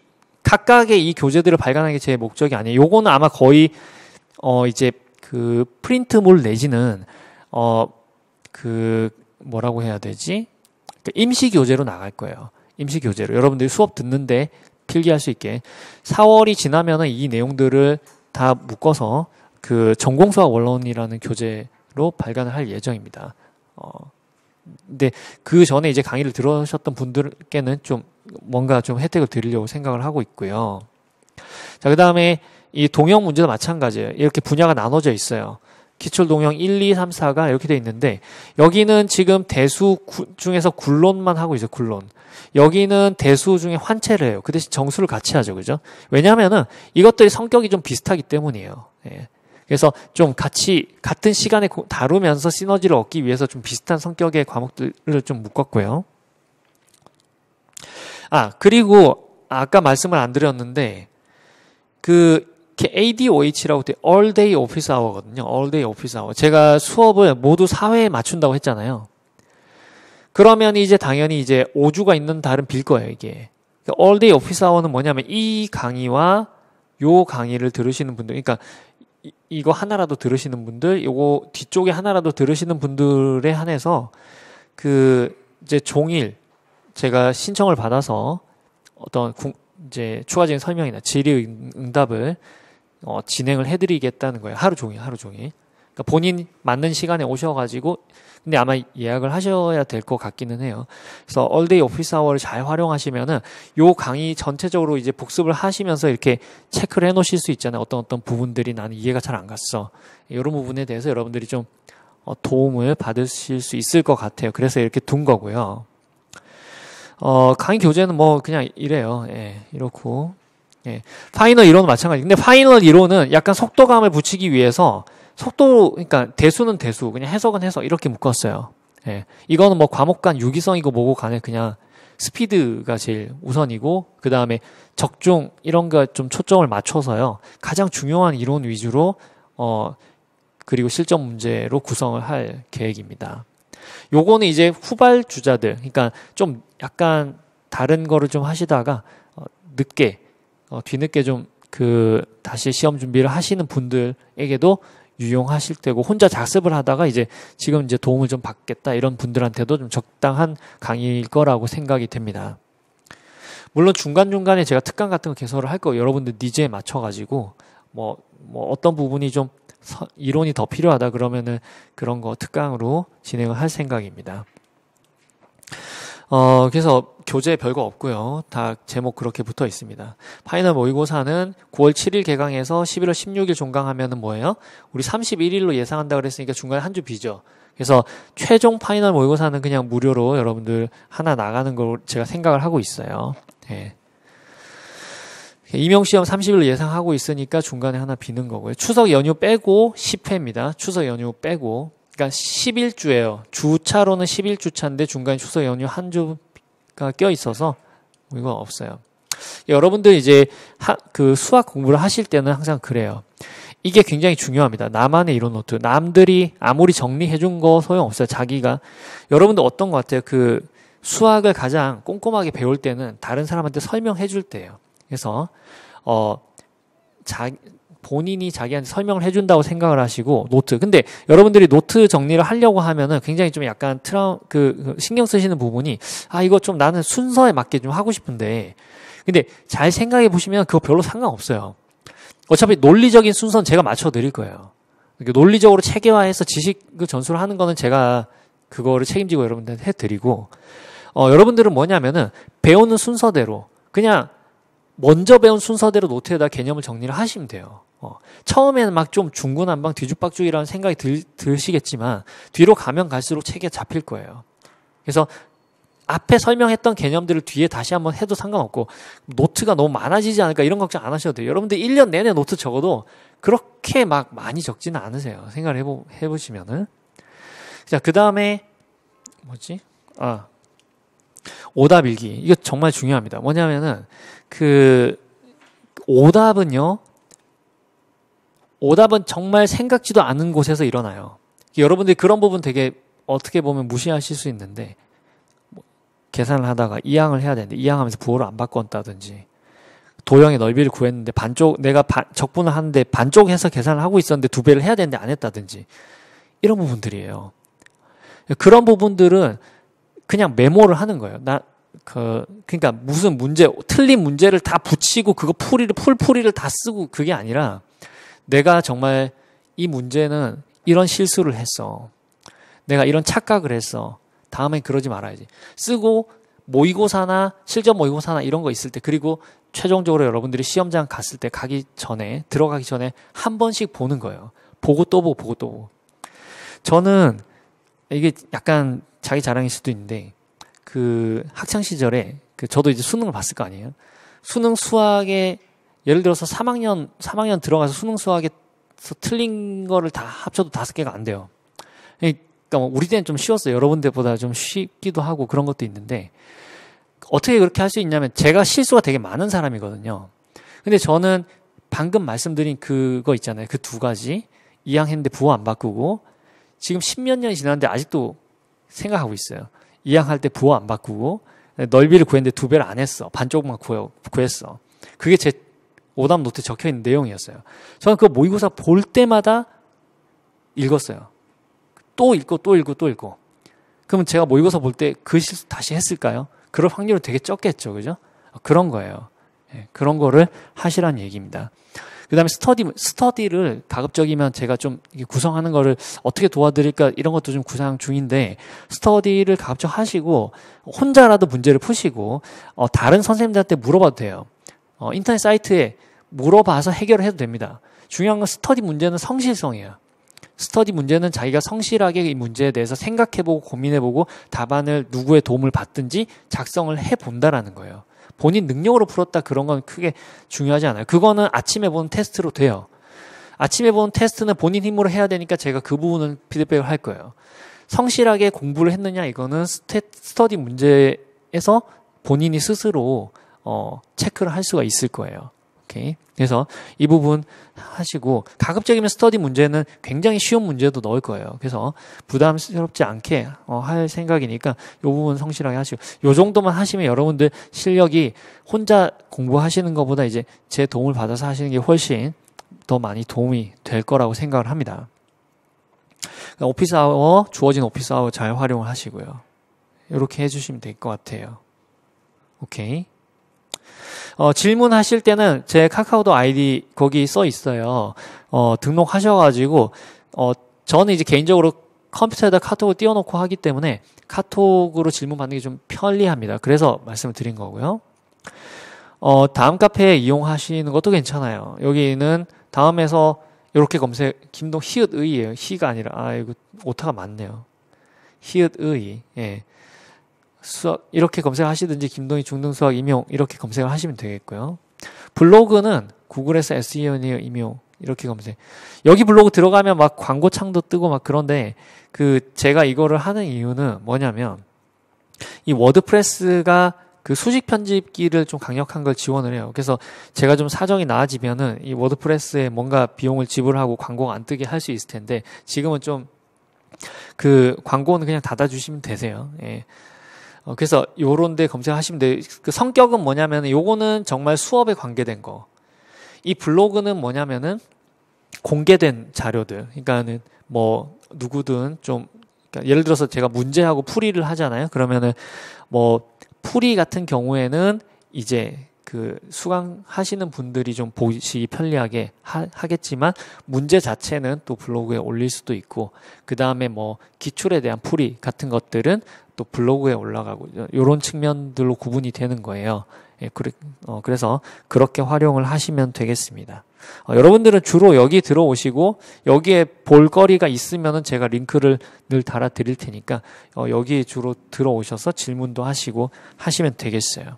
각각의 이 교재들을 발간하는 게제 목적이 아니에요. 요거는 아마 거의 어 이제 그 프린트물 내지는 어그 뭐라고 해야 되지? 그 임시 교재로 나갈 거예요. 임시 교재로 여러분들이 수업 듣는데 필기할 수 있게 4월이 지나면은 이 내용들을 다 묶어서 그 전공수학 원론이라는 교재로 발간을 할 예정입니다. 어. 근데 그 전에 이제 강의를 들으셨던 분들께는 좀 뭔가 좀 혜택을 드리려고 생각을 하고 있고요. 자, 그 다음에 이동영 문제도 마찬가지예요. 이렇게 분야가 나눠져 있어요. 기출 동영 1, 2, 3, 4가 이렇게 돼 있는데 여기는 지금 대수 구, 중에서 굴론만 하고 있어요. 굴론. 여기는 대수 중에 환체를 해요. 그 대신 정수를 같이 하죠. 그죠? 왜냐하면은 이것들이 성격이 좀 비슷하기 때문이에요. 예. 그래서 좀 같이 같은 시간에 다루면서 시너지를 얻기 위해서 좀 비슷한 성격의 과목들을 좀 묶었고요. 아, 그리고 아까 말씀을 안 드렸는데 그 ADOH라고 돼 All Day Office Hour거든요. All Day Office Hour. 제가 수업을 모두 사회에 맞춘다고 했잖아요. 그러면 이제 당연히 이제 5주가 있는 달은 빌 거예요, 이게. 그러니까 all Day Office Hour는 뭐냐면 이 강의와 요 강의를 들으시는 분들, 그러니까 이, 거 하나라도 들으시는 분들, 요거 뒤쪽에 하나라도 들으시는 분들에 한해서 그 이제 종일 제가 신청을 받아서 어떤 구, 이제 추가적인 설명이나 질의응답을 어, 진행을 해드리겠다는 거예요. 하루 종일, 하루 종일. 그러니까 본인 맞는 시간에 오셔가지고 근데 아마 예약을 하셔야 될 것 같기는 해요. 그래서 얼데이 오피스 아워를 잘 활용하시면은 요 강의 전체적으로 이제 복습을 하시면서 이렇게 체크를 해 놓으실 수 있잖아요. 어떤 어떤 부분들이 나는 이해가 잘 안 갔어. 이런 부분에 대해서 여러분들이 좀 어, 도움을 받으실 수 있을 것 같아요. 그래서 이렇게 둔 거고요. 어, 강의 교재는 뭐 그냥 이래요. 예, 이렇고. 예. 파이널 이론 마찬가지. 근데 파이널 이론은 약간 속도감을 붙이기 위해서 속도 그러니까 대수는 대수 그냥 해석은 해석 이렇게 묶었어요. 예. 이거는 뭐 과목 간 유기성이고 뭐고 간에 그냥 스피드가 제일 우선이고 그 다음에 적중 이런 거좀 초점을 맞춰서요. 가장 중요한 이론 위주로 어 그리고 실전 문제로 구성을 할 계획입니다. 요거는 이제 후발주자들 그러니까 좀 약간 다른 거를 좀 하시다가 어, 늦게 어, 뒤늦게 좀 그 다시 시험 준비를 하시는 분들에게도 유용하실 때고 혼자 작습을 하다가 이제 지금 이제 도움을 좀 받겠다 이런 분들한테도 좀 적당한 강의일 거라고 생각이 됩니다. 물론 중간중간에 제가 특강 같은 거 개설을 할 거고 여러분들 니즈에 맞춰 가지고 뭐, 뭐 어떤 부분이 좀 서, 이론이 더 필요하다 그러면은 그런 거 특강으로 진행을 할 생각입니다. 어, 그래서 교재 별거 없고요. 다 제목 그렇게 붙어 있습니다. 파이널 모의고사는 9월 7일 개강해서 11월 16일 종강하면은 뭐예요? 우리 31일로 예상한다 그랬으니까 중간에 한 주 비죠. 그래서 최종 파이널 모의고사는 그냥 무료로 여러분들 하나 나가는 걸 제가 생각을 하고 있어요. 예. 임용시험 30일 로 예상하고 있으니까 중간에 하나 비는 거고요. 추석 연휴 빼고 10회입니다. 추석 연휴 빼고 그러니까 11주예요. 주차로는 11주차인데 중간에 추석 연휴 한 주가 껴 있어서 이건 없어요. 여러분들 이제 하, 그 수학 공부를 하실 때는 항상 그래요. 이게 굉장히 중요합니다. 나만의 이론 노트. 남들이 아무리 정리해 준 거 소용없어요. 자기가. 여러분들 어떤 것 같아요? 그 수학을 가장 꼼꼼하게 배울 때는 다른 사람한테 설명해 줄 때예요. 그래서 어 자, 본인이 자기한테 설명을 해준다고 생각을 하시고 노트. 근데 여러분들이 노트 정리를 하려고 하면은 굉장히 좀 약간 트라 우그 그 신경 쓰시는 부분이 아 이거 좀 나는 순서에 맞게 좀 하고 싶은데 근데 잘 생각해 보시면 그거 별로 상관없어요. 어차피 논리적인 순서는 제가 맞춰 드릴 거예요. 논리적으로 체계화해서 지식 그 전수를 하는 거는 제가 그거를 책임지고 여러분들한테 해드리고 어 여러분들은 뭐냐면은 배우는 순서대로 그냥 먼저 배운 순서대로 노트에다 개념을 정리를 하시면 돼요. 어, 처음에는 막 좀 중구난방 뒤죽박죽이라는 생각이 들, 드시겠지만 뒤로 가면 갈수록 책에 잡힐 거예요. 그래서 앞에 설명했던 개념들을 뒤에 다시 한번 해도 상관없고 노트가 너무 많아지지 않을까 이런 걱정 안 하셔도 돼요. 여러분들 1년 내내 노트 적어도 그렇게 막 많이 적지는 않으세요. 생각을 해보, 해보시면은. 자, 그 다음에 뭐지? 아, 오답 일기. 이거 정말 중요합니다. 뭐냐면은 그 오답은요. 오답은 정말 생각지도 않은 곳에서 일어나요. 여러분들이 그런 부분 되게 어떻게 보면 무시하실 수 있는데 뭐 계산을 하다가 이항을 해야 되는데 이항하면서 부호를 안 바꿨다든지 도형의 넓이를 구했는데 반쪽 내가 바, 적분을 하는데 반쪽 해서 계산을 하고 있었는데 두 배를 해야 되는데 안 했다든지 이런 부분들이에요. 그런 부분들은 그냥 메모를 하는 거예요. 나 그그니까 무슨 문제 틀린 문제를 다 붙이고 그거 풀이를 풀풀이를 다 쓰고 그게 아니라 내가 정말 이 문제는 이런 실수를 했어. 내가 이런 착각을 했어. 다음엔 그러지 말아야지. 쓰고 모의고사나 실전 모의고사나 이런 거 있을 때 그리고 최종적으로 여러분들이 시험장 갔을 때 가기 전에 들어가기 전에 한 번씩 보는 거예요. 보고 또 보고 보고 또 보고. 저는 이게 약간 자기 자랑일 수도 있는데 그 학창 시절에 그 저도 이제 수능을 봤을 거 아니에요. 수능 수학의 예를 들어서 3학년 3학년 들어가서 수능 수학에서 틀린 거를 다 합쳐도 다섯 개가 안 돼요. 그러니까 뭐 우리 때는 좀 쉬웠어요. 여러분들보다 좀 쉽기도 하고 그런 것도 있는데 어떻게 그렇게 할 수 있냐면 제가 실수가 되게 많은 사람이거든요. 근데 저는 방금 말씀드린 그거 있잖아요. 그 두 가지 이양 했는데 부호 안 바꾸고 지금 십몇 년이 지났는데 아직도 생각하고 있어요. 이양 할때 부호 안 바꾸고 넓이를 구했는데 두 배를 안 했어. 반쪽만 구했어. 그게 제 오답 노트 에 적혀 있는 내용이었어요. 저는 그 모의고사 볼 때마다 읽었어요. 또 읽고 또 읽고 또 읽고. 그러면 제가 모의고사 볼 때 그 실수 다시 했을까요? 그럴 확률이 되게 적겠죠. 그죠? 아, 그런 거예요. 예, 그런 거를 하시라는 얘기입니다. 그 다음에 스터디, 스터디를 가급적이면 제가 좀 구성하는 거를 어떻게 도와드릴까 이런 것도 좀 구상 중인데 스터디를 가급적 하시고 혼자라도 문제를 푸시고 어, 다른 선생님들한테 물어봐도 돼요. 어, 인터넷 사이트에 물어봐서 해결해도 을 됩니다. 중요한 건 스터디 문제는 성실성이에요. 스터디 문제는 자기가 성실하게 이 문제에 대해서 생각해보고 고민해보고 답안을 누구의 도움을 받든지 작성을 해본다라는 거예요. 본인 능력으로 풀었다 그런 건 크게 중요하지 않아요. 그거는 아침에 본 테스트로 돼요. 아침에 본 테스트는 본인 힘으로 해야 되니까 제가 그 부분은 피드백을 할 거예요. 성실하게 공부를 했느냐 이거는 스테, 스터디 문제에서 본인이 스스로 어, 체크를 할 수가 있을 거예요. 오케이. 그래서 이 부분 하시고 가급적이면 스터디 문제는 굉장히 쉬운 문제도 넣을 거예요. 그래서 부담스럽지 않게 어, 할 생각이니까 이 부분 성실하게 하시고 요 정도만 하시면 여러분들 실력이 혼자 공부하시는 것보다 이제 제 도움을 받아서 하시는 게 훨씬 더 많이 도움이 될 거라고 생각을 합니다. 그러니까 오피스 아워 주어진 오피스 아워 잘 활용을 하시고요. 이렇게 해주시면 될 것 같아요. 오케이. 어, 질문하실 때는 제 카카오도 아이디 거기 써 있어요. 어, 등록하셔가지고 어, 저는 이제 개인적으로 컴퓨터에다 카톡을 띄워놓고 하기 때문에 카톡으로 질문 받는 게 좀 편리합니다. 그래서 말씀을 드린 거고요. 어, 다음 카페 이용하시는 것도 괜찮아요. 여기는 다음에서 이렇게 검색, 김동 히읗의예요. 히가 아니라, 아, 이거 오타가 많네요. 히읗의. 예. 수학 이렇게 검색하시든지 을 김동희 중등 수학 임용 이렇게 검색을 하시면 되겠고요. 블로그는 구글에서 SEO 임용 이렇게 검색. 여기 블로그 들어가면 막 광고 창도 뜨고 막 그런데 그 제가 이거를 하는 이유는 뭐냐면 이 워드프레스가 그 수직 편집기를 좀 강력한 걸 지원을 해요. 그래서 제가 좀 사정이 나아지면은 이 워드프레스에 뭔가 비용을 지불하고 광고안 뜨게 할 수 있을 텐데 지금은 좀 그 광고는 그냥 닫아주시면 되세요. 예. 어, 그래서 요런 데 검색하시면 돼요. 그 성격은 뭐냐면 요거는 정말 수업에 관계된 거. 이 블로그는 뭐냐면은 공개된 자료들. 그러니까는 뭐 누구든 좀 그러니까 예를 들어서 제가 문제하고 풀이를 하잖아요. 그러면은 뭐 풀이 같은 경우에는 이제 그 수강하시는 분들이 좀 보시기 편리하게 하, 겠지만 문제 자체는 또 블로그에 올릴 수도 있고 그 다음에 뭐 기출에 대한 풀이 같은 것들은 또 블로그에 올라가고 이런 측면들로 구분이 되는 거예요. 예, 그래, 어, 그래서 그렇게 활용을 하시면 되겠습니다. 어, 여러분들은 주로 여기 들어오시고 여기에 볼거리가 있으면은 제가 링크를 늘 달아 드릴 테니까 어, 여기 주로 들어오셔서 질문도 하시고 하시면 되겠어요.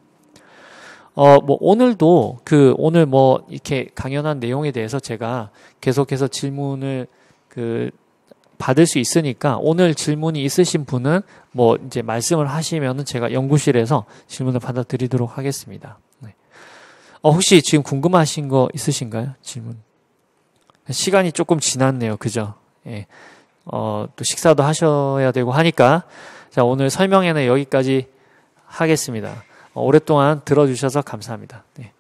어, 뭐, 오늘도 그, 오늘 뭐, 이렇게 강연한 내용에 대해서 제가 계속해서 질문을 그, 받을 수 있으니까 오늘 질문이 있으신 분은 뭐 이제 말씀을 하시면은 제가 연구실에서 질문을 받아드리도록 하겠습니다. 네. 어, 혹시 지금 궁금하신 거 있으신가요? 질문. 시간이 조금 지났네요. 그죠? 예. 어, 또 식사도 하셔야 되고 하니까 자, 오늘 설명회는 여기까지 하겠습니다. 어, 오랫동안 들어주셔서 감사합니다. 네.